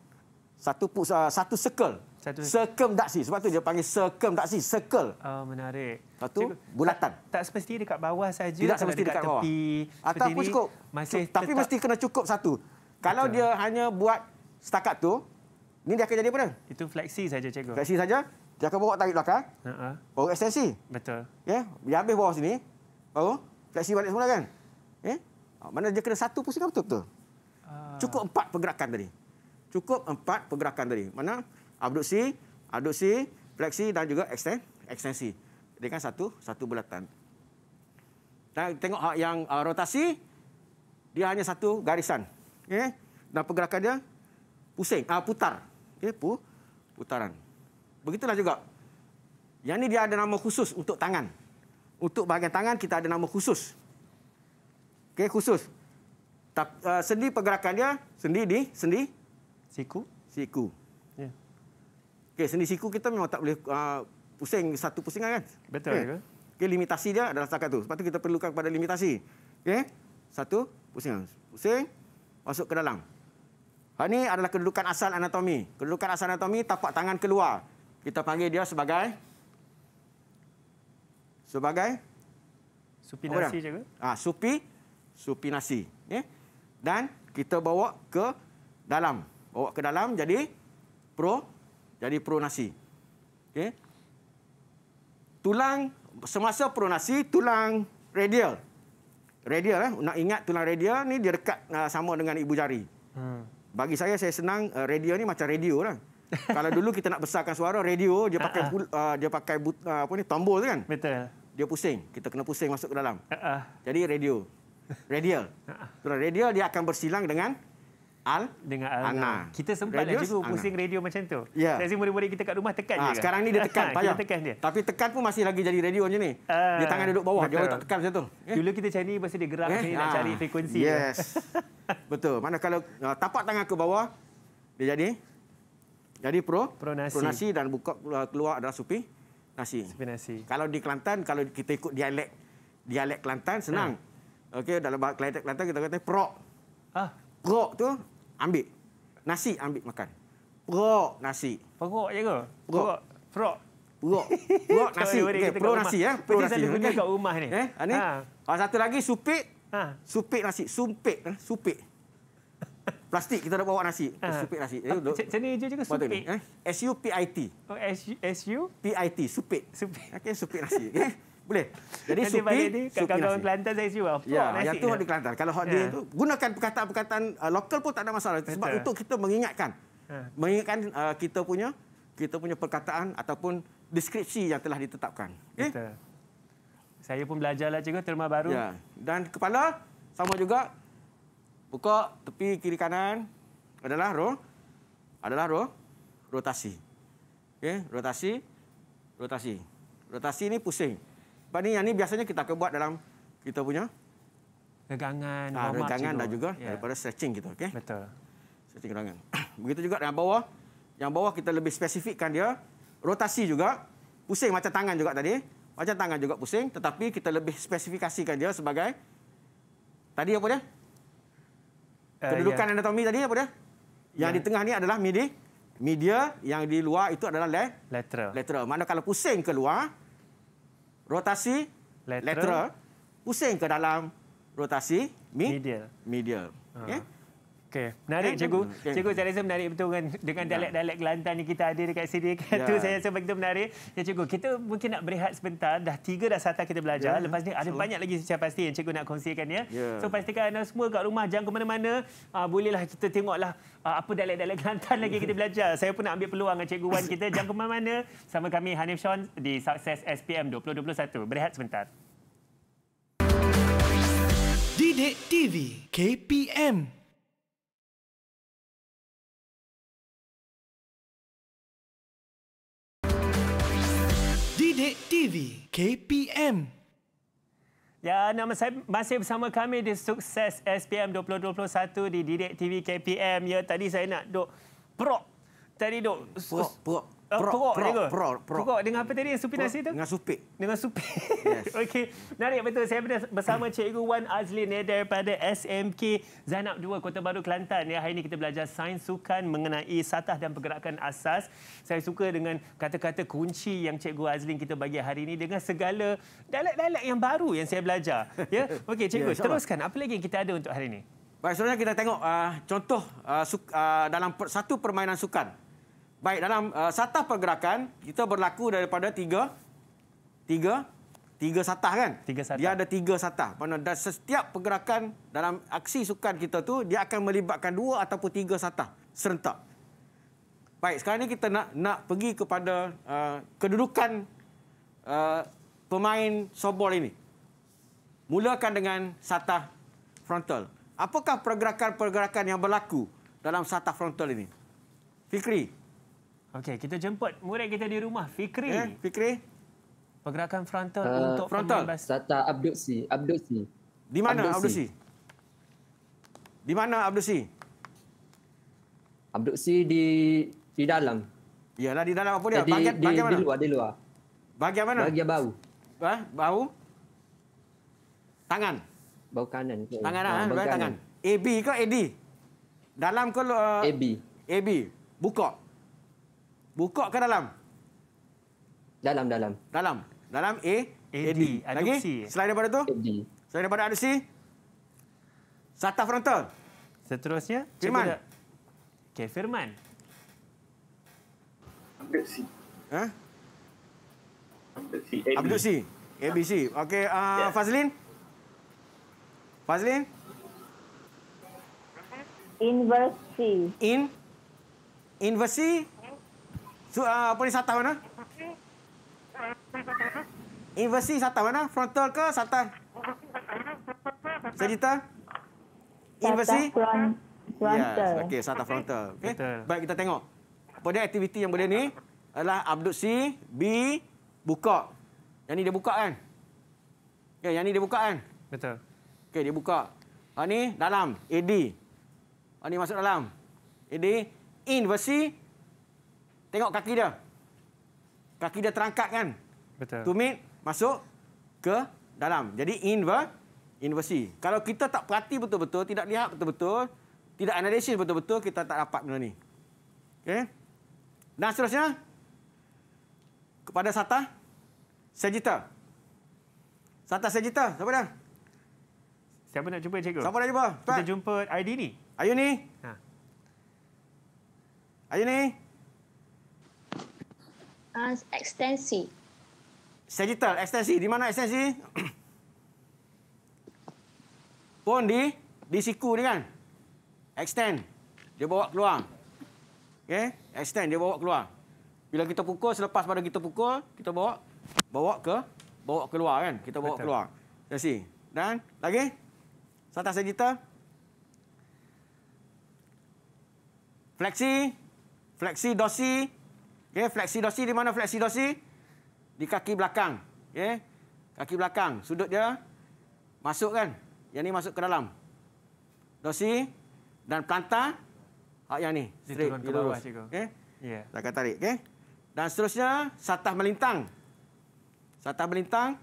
Satu, uh, satu circle. Satu circumdaksi. Sebab tu dia panggil circumdaksi, circle. Oh, menarik. Lepas tu, Cikgu, bulatan. Tak, tak semesti dekat bawah saja. Tidak semesti dekat, dekat tepi, bawah. Atau pun cukup. Masih tapi mesti kena cukup satu. Kalau Betul. dia hanya buat setakat tu, ni dia akan jadi apa? Itu fleksi saja, cikgu. Fleksi saja. Dia akan bawa tarik belakang. Uh -uh. Baru ekstensi. Betul. Ya, Dia habis bawah sini. Baru fleksi balik semula kan? Yeah? Ya. Mana dia kena satu pusingan betul-betul. Uh. Cukup empat pergerakan tadi. Cukup empat pergerakan tadi. Mana abduksi, abduksi, fleksi dan juga ekstensi. Dia kan satu, satu bulatan. Dan tengok yang uh, rotasi, dia hanya satu garisan. Okay? Dan pergerakan dia pusing, uh, putar. Okay? Pu, putaran. Begitulah juga. Yang ini dia ada nama khusus untuk tangan. Untuk bahagian tangan, kita ada nama khusus. Okay, khusus. Tap, uh, sendi pergerakan dia, sendi di, sendi? Siku. Siku. Okey, seni siku kita memang tak boleh uh, pusing satu pusingan kan? Betul. Okay. Eh, okay, limitasi dia adalah setakat tu. Sebab tu kita perlukan kepada limitasi. Okey. Satu, pusingan. Pusing, masuk ke dalam. Ini ha, adalah kedudukan asal anatomi. Kedudukan asal anatomi, tapak tangan keluar. Kita panggil dia sebagai... Sebagai... Supinasi je Ah, supi, supinasi. Okay. Dan kita bawa ke dalam. Bawa ke dalam jadi pro jadi pronasi. Okey. Tulang semasa pronasi tulang radial. Radial eh nak ingat tulang radial ni dia dekat uh, sama dengan ibu jari. Hmm. Bagi saya saya senang uh, radial ni macam radio lah. Kalau dulu kita nak besarkan suara radio dia ha, pakai ha. uh, dia pakai uh, apa ni tombol tu kan? Betul. Dia pusing, kita kena pusing masuk ke dalam. Uh-uh. Jadi radio. Radial. Uh-uh. Tulang radial dia akan bersilang dengan Al dengan Al Ana. Kita sempat Radius, juga pusing radio macam tu. Yeah. Saya rasa murid-murid kita kat rumah tekan ha, ah, je. Sekarang ni dia tekan, payah. tekan dia. Tapi tekan pun masih lagi jadi radio macam ni. Uh, dia tangan duduk bawah, betul. dia tak tekan macam tu. Eh? Dulu kita cari ni, pasal dia gerak eh? macam ni ha. nak ah, cari frekuensi. Yes. betul. Mana kalau uh, tapak tangan ke bawah, dia jadi jadi pro, Pro nasi. dan buka uh, keluar adalah supi nasi. supi nasi. Kalau di Kelantan, kalau kita ikut dialek dialek Kelantan, senang. Uh. Okey, dalam bahasa Kelantan kita kata pro. Ah. Pro tu ambil. Nasi ambil makan. Perok nasi. Perok je ke? Perok. Perok. Perok. Perok nasi. Okay, perok nasi. Ya. Perok Pertis nasi. Perok nasi. Perok rumah ni. Eh, ha, ni. Ha. Oh, satu lagi, supik. Ha. Supik nasi. Supik. Eh, supik. Plastik kita nak bawa nasi. Ha. Supik nasi. Eh, ah, Macam ni je juga supik. Eh? Oh, S-U-P-I-T. Oh, S-U? P-I-T. Supik. Supik. Okey, supik nasi. Okay. Eh, boleh. Jadi Nanti supi, supi kalau kawan Kelantan saya siap. Oh, ya, yang tu di Kelantan. Kalau hot ya. dia tu gunakan perkataan-perkataan uh, lokal pun tak ada masalah sebab Betul. untuk kita mengingatkan. Ha. Mengingatkan uh, kita punya kita punya perkataan ataupun deskripsi yang telah ditetapkan. Okey. Eh? Saya pun belajarlah cikgu terma baru. Ya. Dan kepala sama juga buka tepi kiri kanan adalah roh adalah roh rotasi. Okey, eh, rotasi rotasi. Rotasi ini pusing. Sebab ni yang ni biasanya kita akan buat dalam kita punya regangan, ha, regangan dan juga yeah. daripada stretching kita. Okay? Betul. Stretching regangan. Begitu juga yang bawah. Yang bawah kita lebih spesifikkan dia. Rotasi juga. Pusing macam tangan juga tadi. Macam tangan juga pusing. Tetapi kita lebih spesifikasikan dia sebagai... Tadi apa dia? Eh, Kedudukan yeah. anatomi tadi apa dia? Yang yeah. di tengah ni adalah midi. Media yang di luar itu adalah le- lateral. lateral. Mana kalau pusing keluar, rotasi lateral, lateral pusing ke dalam rotasi mi- medial. medial. Ha. Okay? Ya. Okey, menarik cikgu. Hmm, cikgu saya rasa menarik betul kan dengan ya. dialek-dialek Kelantan yang kita ada dekat sini. Kan? Itu ya. saya rasa begitu menarik. Ya cikgu, kita mungkin nak berehat sebentar. Dah tiga dah saat kita belajar. Ya. Lepas ni ada so. banyak lagi secara pasti yang cikgu nak kongsikan ya. ya. So pastikan anda semua kat rumah jangan ke mana-mana. Uh, bolehlah kita tengoklah ah, apa dialek-dialek Kelantan lagi kita belajar. Saya pun nak ambil peluang dengan cikgu Wan kita jangan ke mana-mana sama kami Hanif Shon di Success SPM 2021. Berehat sebentar. Didik TV KPM Sidik TV KPM. Ya, nama saya masih bersama kami di Sukses SPM 2021 di Didik TV KPM. Ya, tadi saya nak duk prok. Tadi duk prok, prok. Prok, prok, prok, prok, prok. prok dengan apa tadi yang supi nasi itu? Dengan supi. Dengan supi. Yes. Okey, menarik betul. Saya bersama Cikgu Wan Azlin eh, daripada SMK Zainab 2, Kota Baru, Kelantan. Ya, hari ini kita belajar sains sukan mengenai satah dan pergerakan asas. Saya suka dengan kata-kata kunci yang Cikgu Azlin kita bagi hari ini dengan segala dalek-dalek yang baru yang saya belajar. Ya, Okey, Cikgu, yeah, teruskan. Apa lagi yang kita ada untuk hari ini? Baik, sebenarnya kita tengok uh, contoh uh, uh, dalam per, satu permainan sukan. Baik, dalam uh, satah pergerakan, kita berlaku daripada tiga, tiga, tiga satah kan? Tiga satah. Dia ada tiga satah. Mana dan setiap pergerakan dalam aksi sukan kita tu dia akan melibatkan dua ataupun tiga satah serentak. Baik, sekarang ini kita nak nak pergi kepada uh, kedudukan uh, pemain softball ini. Mulakan dengan satah frontal. Apakah pergerakan-pergerakan yang berlaku dalam satah frontal ini? Fikri, Okey, kita jemput murid kita di rumah, Fikri. Eh, Fikri. Pergerakan frontal uh, untuk frontal. pemain basket. Tata abduksi, abduksi. Di mana abduksi? abduksi? Di mana abduksi? Abduksi di di dalam. Iyalah di dalam apa dia? Bagian bagian di, mana? Di luar, di luar. Bagian mana? Bagian bau. Ha? Bau? Tangan. Bau kanan. Tangan ah, eh, bau kanan. tangan. AB ke AD? Dalam ke uh, AB. AB. Buka. Buka ke dalam? Dalam, dalam. Dalam. Dalam A, AD. AD. Lagi? Selain daripada tu? AD. Selain daripada adusi? Sata frontal. Seterusnya? Firman. Okey, Firman. Abduksi. Ha? Abduksi. ABC. Okey, uh, yeah. Fazlin. Fazlin. Inversi. In? Inversi? So, uh, ah, apa ni satah ah? mana? Inversi satah ah? mana? Frontal ke satah? Sejuta? Inversi? Frontal. Yes. Okey, satah frontal. Okey. Baik kita tengok. Apa dia aktiviti yang boleh ni? Adalah abduksi B buka. Yang ni dia buka kan? Okey, yang ni dia buka kan? Betul. Okey, dia buka. Ha ni dalam AD. Ha ni masuk dalam. AD inversi Tengok kaki dia. Kaki dia terangkat kan? Betul. Tumit masuk ke dalam. Jadi inver inversi. Kalau kita tak perhati betul-betul, tidak lihat betul-betul, tidak analisis betul-betul, kita tak dapat benda ni. Okey. Dan seterusnya kepada sata sagita. Sata sagita, siapa dah? Siapa nak jumpa cikgu? Siapa nak jumpa? Tuan? Kita jumpa ID ni. Ayu ni. Ha. Ayu ni. Ah, ekstensi. Sagittal, ekstensi. Di mana ekstensi? Pun di di siku ni kan? Extend. Dia bawa keluar. Okay, extend dia bawa keluar. Bila kita pukul selepas pada kita pukul, kita bawa bawa ke bawa keluar kan? Kita bawa Betul. keluar. Ekstensi. Dan lagi? Satu sagittal. Flexi, flexi dosi. Okey, fleksi dorsi di mana fleksi dorsi? Di kaki belakang. Okey. Kaki belakang, sudut dia masuk kan? Yang ni masuk ke dalam. Dorsi dan plantar hak yang ni. di turun ke bawah, Okey. Ya. Yeah. Tak tarik, okey. Dan seterusnya satah melintang. Satah melintang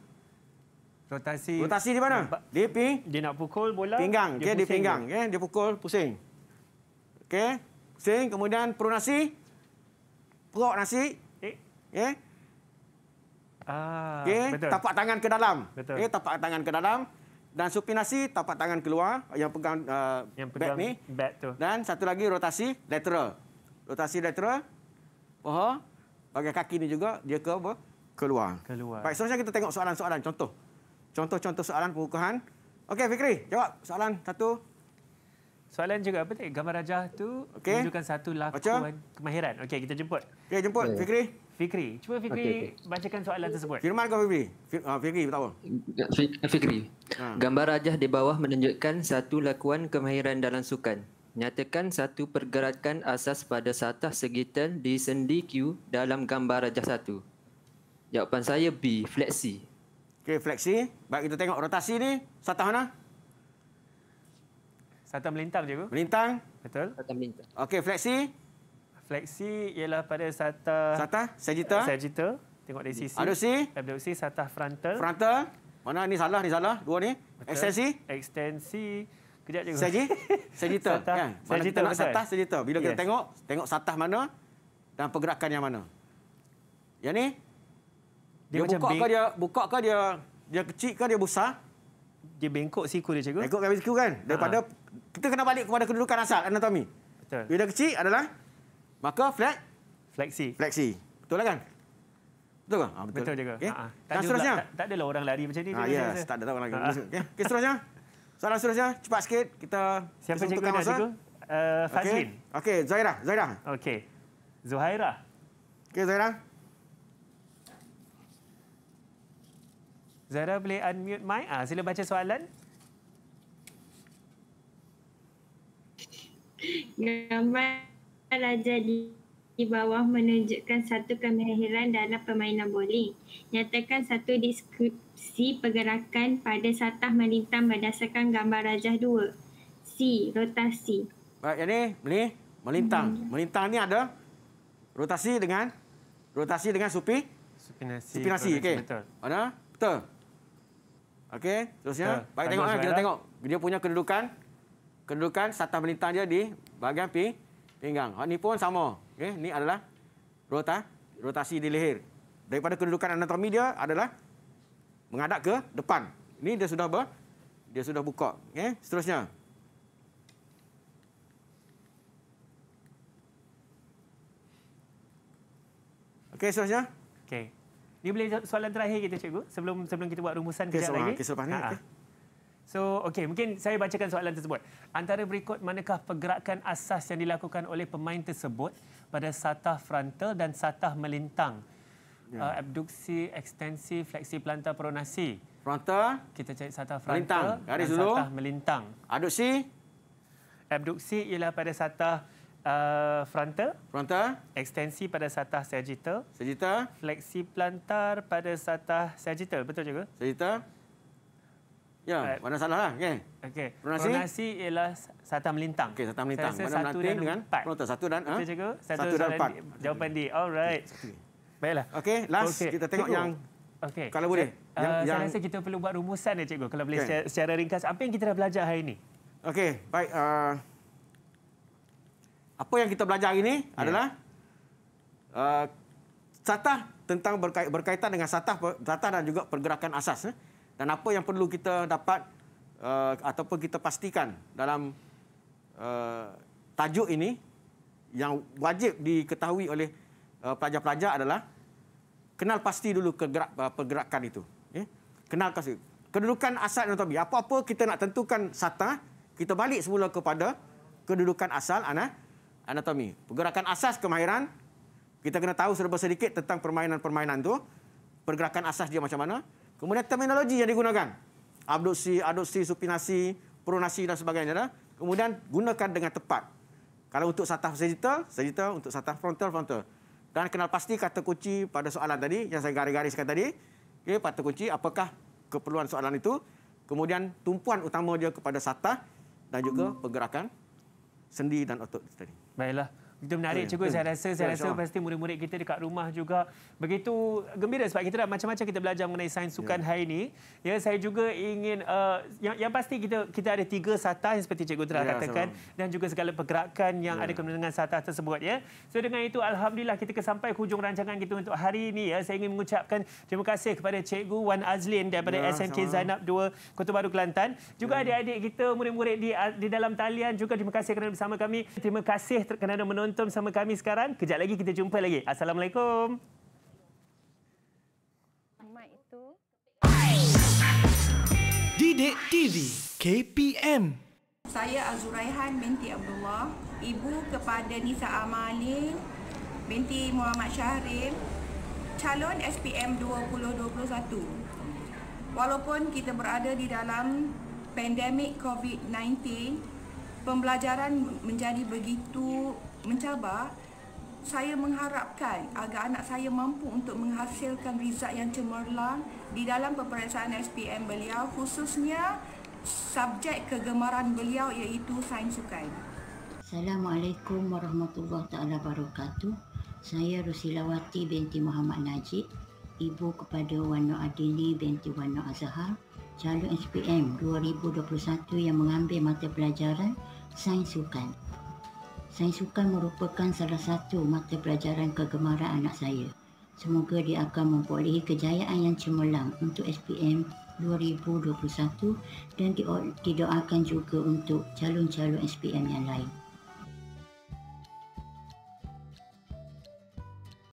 rotasi rotasi di mana? Di pi dia nak pukul bola pinggang, okey, di pinggang, okey, dia pukul pusing. Okey. Pusing, kemudian pronasi perut nasi. Okey. Eh. Ya. Ah, okay. Ya, tapak tangan ke dalam. Okey, ya, tapak tangan ke dalam dan supi nasi tapak tangan keluar yang pegang uh, yang pegang bat ni. Bat tu. Dan satu lagi rotasi lateral. Rotasi lateral. Oh, bagi kaki ni juga dia ke apa? Keluar. Keluar. Baik, seterusnya kita tengok soalan-soalan contoh. Contoh-contoh soalan pengukuhan. Okey, Fikri, jawab soalan satu. Soalan juga apa tadi? Gambar rajah tu okay. menunjukkan satu lakuan kemahiran. Okey, kita jemput. Okey, jemput okay. Fikri. Fikri. Cuba Fikri okay, okay. bacakan soalan tersebut. Firman kau Fikri. Ah, Fikri, tak apa. Fikri. Ha. Gambar rajah di bawah menunjukkan satu lakuan kemahiran dalam sukan. Nyatakan satu pergerakan asas pada satah segitel di sendi Q dalam gambar rajah satu. Jawapan saya B, fleksi. Okey, fleksi. Baik kita tengok rotasi ni, satah mana? Satan melintang je ke? Melintang. Betul. Satan melintang. Okey, fleksi? Fleksi ialah pada Satan... Satan? Sagittal? Sagittal. Tengok dari sisi. Adusi? Adusi, Satan frontal. Frontal. Mana ni salah, ni salah. Dua ni. Betul. Ekstensi? Ekstensi. Kejap je. Sagi? Sagittal. kan? Mana kita nak Satan, Sagittal. Bila kita tengok, tengok Satan mana dan pergerakan yang mana. Yang ni? Dia, dia buka ke dia, buka ke dia, dia kecil ke dia besar? Dia bengkok siku dia cikgu. Bengkok siku kan? Ha. Daripada kita kena balik kepada kedudukan asal anatomi. Betul. Bila kecil adalah maka flat Flexi. Flexi. Betul lah kan? Betul ke? Ha, betul. betul juga. Okay. Ha, ah, ah. Dan seterusnya. Tak, tak adalah orang lari macam ni. Ha, ya, yes, tak ada orang lagi. Ha. Okey, okay, seterusnya. Soalan seterusnya, cepat sikit. Kita Siapa cikgu dah cikgu? Uh, Fazlin. Okey, okay, Zaira. Zaira. Okey. Zuhaira. Okey, Zaira. Zaira boleh unmute mic. Ah, sila baca soalan. Gambar raja di, di bawah menunjukkan satu kemahiran dalam permainan bowling. Nyatakan satu deskripsi pergerakan pada satah melintang berdasarkan gambar raja dua. C, rotasi. Baik, jadi ini melintang. Hmm. Melintang ini ada rotasi dengan rotasi dengan supi? Supinasi. Supinasi, okey. Betul. Mana? Betul. Okey, terusnya. Baik, tengok. Kita tengok. Dia punya kedudukan kedudukan satah melintang dia di bahagian pi, pinggang. Ini pun sama. Okey, ni adalah rota, rotasi di leher. Daripada kedudukan anatomi dia adalah menghadap ke depan. Ini dia sudah ber, dia sudah buka. Okay, seterusnya. Okey, seterusnya. Okey. Ini boleh soalan terakhir kita cikgu sebelum sebelum kita buat rumusan okay, kejap lagi. Okey, selepas ni. Ha, ha. Okay. So, okey, mungkin saya bacakan soalan tersebut. Antara berikut, manakah pergerakan asas yang dilakukan oleh pemain tersebut pada satah frontal dan satah melintang? Yeah. Uh, abduksi, ekstensi, fleksi plantar, pronasi. Frontal. Kita cari satah frontal melintang. Garis dan dulu. satah melintang. Abduksi. Abduksi ialah pada satah uh, frontal. Frontal. Ekstensi pada satah sagittal. Sagittal. Fleksi plantar pada satah sagittal. Betul juga? Sagittal. Ya, uh, mana salah lah. Okay. Okay. Pronasi? Pronasi ialah satan melintang. Okay, satan melintang. Saya satu dan dengan empat. satu dan? Okay, eh? cikgu. Satu, satu dan empat. Jawapan D. Alright. Okay. Baiklah. Okey. last okay. kita tengok cikgu. yang... Okey. Kalau boleh. Uh, yang, eh, saya rasa kita perlu buat rumusan ya, cikgu. Kalau boleh okay. secara, secara ringkas. Apa yang kita dah belajar hari ini? Okey. baik. Uh, apa yang kita belajar hari ini yeah. adalah... Uh, satah tentang berkaitan dengan satah, satah dan juga pergerakan asas. Eh? dan apa yang perlu kita dapat uh, ataupun kita pastikan dalam uh, tajuk ini yang wajib diketahui oleh uh, pelajar-pelajar adalah kenal pasti dulu kegerak, uh, pergerakan itu. Okay? Ya. Kenal pasti. Kedudukan asal anatomi. Apa-apa kita nak tentukan sata, kita balik semula kepada kedudukan asal anatomi. Pergerakan asas kemahiran, kita kena tahu serba sedikit tentang permainan-permainan itu. Pergerakan asas dia macam mana. Kemudian terminologi yang digunakan. Abduksi, adopsi, supinasi, pronasi dan sebagainya. Dah. Kemudian gunakan dengan tepat. Kalau untuk sataf sagittal, sagittal. Untuk sataf frontal, frontal. Dan kenal pasti kata kunci pada soalan tadi yang saya garis-gariskan tadi. Okay, kata kunci apakah keperluan soalan itu. Kemudian tumpuan utama dia kepada sataf dan juga hmm. pergerakan sendi dan otot tadi. Baiklah. Itu menarik cikgu saya rasa saya rasa pasti murid-murid kita dekat rumah juga begitu gembira sebab kita dah macam-macam kita belajar mengenai sains ya. sukan yeah. hari ini. Ya saya juga ingin uh, yang yang pasti kita kita ada tiga sata seperti cikgu telah yeah, katakan sama. dan juga segala pergerakan yang yeah. ada kena dengan sata tersebut ya. So dengan itu alhamdulillah kita ke sampai hujung rancangan kita untuk hari ini ya. Saya ingin mengucapkan terima kasih kepada cikgu Wan Azlin daripada yeah, SMK sama. Zainab 2 Kota Baru Kelantan. Juga yeah. adik-adik kita murid-murid di di dalam talian juga terima kasih kerana bersama kami. Terima kasih kerana menonton menonton sama kami sekarang. Kejap lagi kita jumpa lagi. Assalamualaikum. itu Didik TV KPM Saya Azuraihan binti Abdullah Ibu kepada Nisa Amali binti Muhammad Syahrir Calon SPM 2021 Walaupun kita berada di dalam pandemik COVID-19 Pembelajaran menjadi begitu mencabar saya mengharapkan agar anak saya mampu untuk menghasilkan result yang cemerlang di dalam peperiksaan SPM beliau khususnya subjek kegemaran beliau iaitu sains sukan. Assalamualaikum warahmatullahi taala wabarakatuh. Saya Rusilawati binti Muhammad Najib, ibu kepada Wan Nur Adili binti Wan Nur Azhar, calon SPM 2021 yang mengambil mata pelajaran Sains Sukan. Saya sukan merupakan salah satu mata pelajaran kegemaran anak saya. Semoga dia akan memperolehi kejayaan yang cemerlang untuk SPM 2021 dan didoakan juga untuk calon-calon SPM yang lain.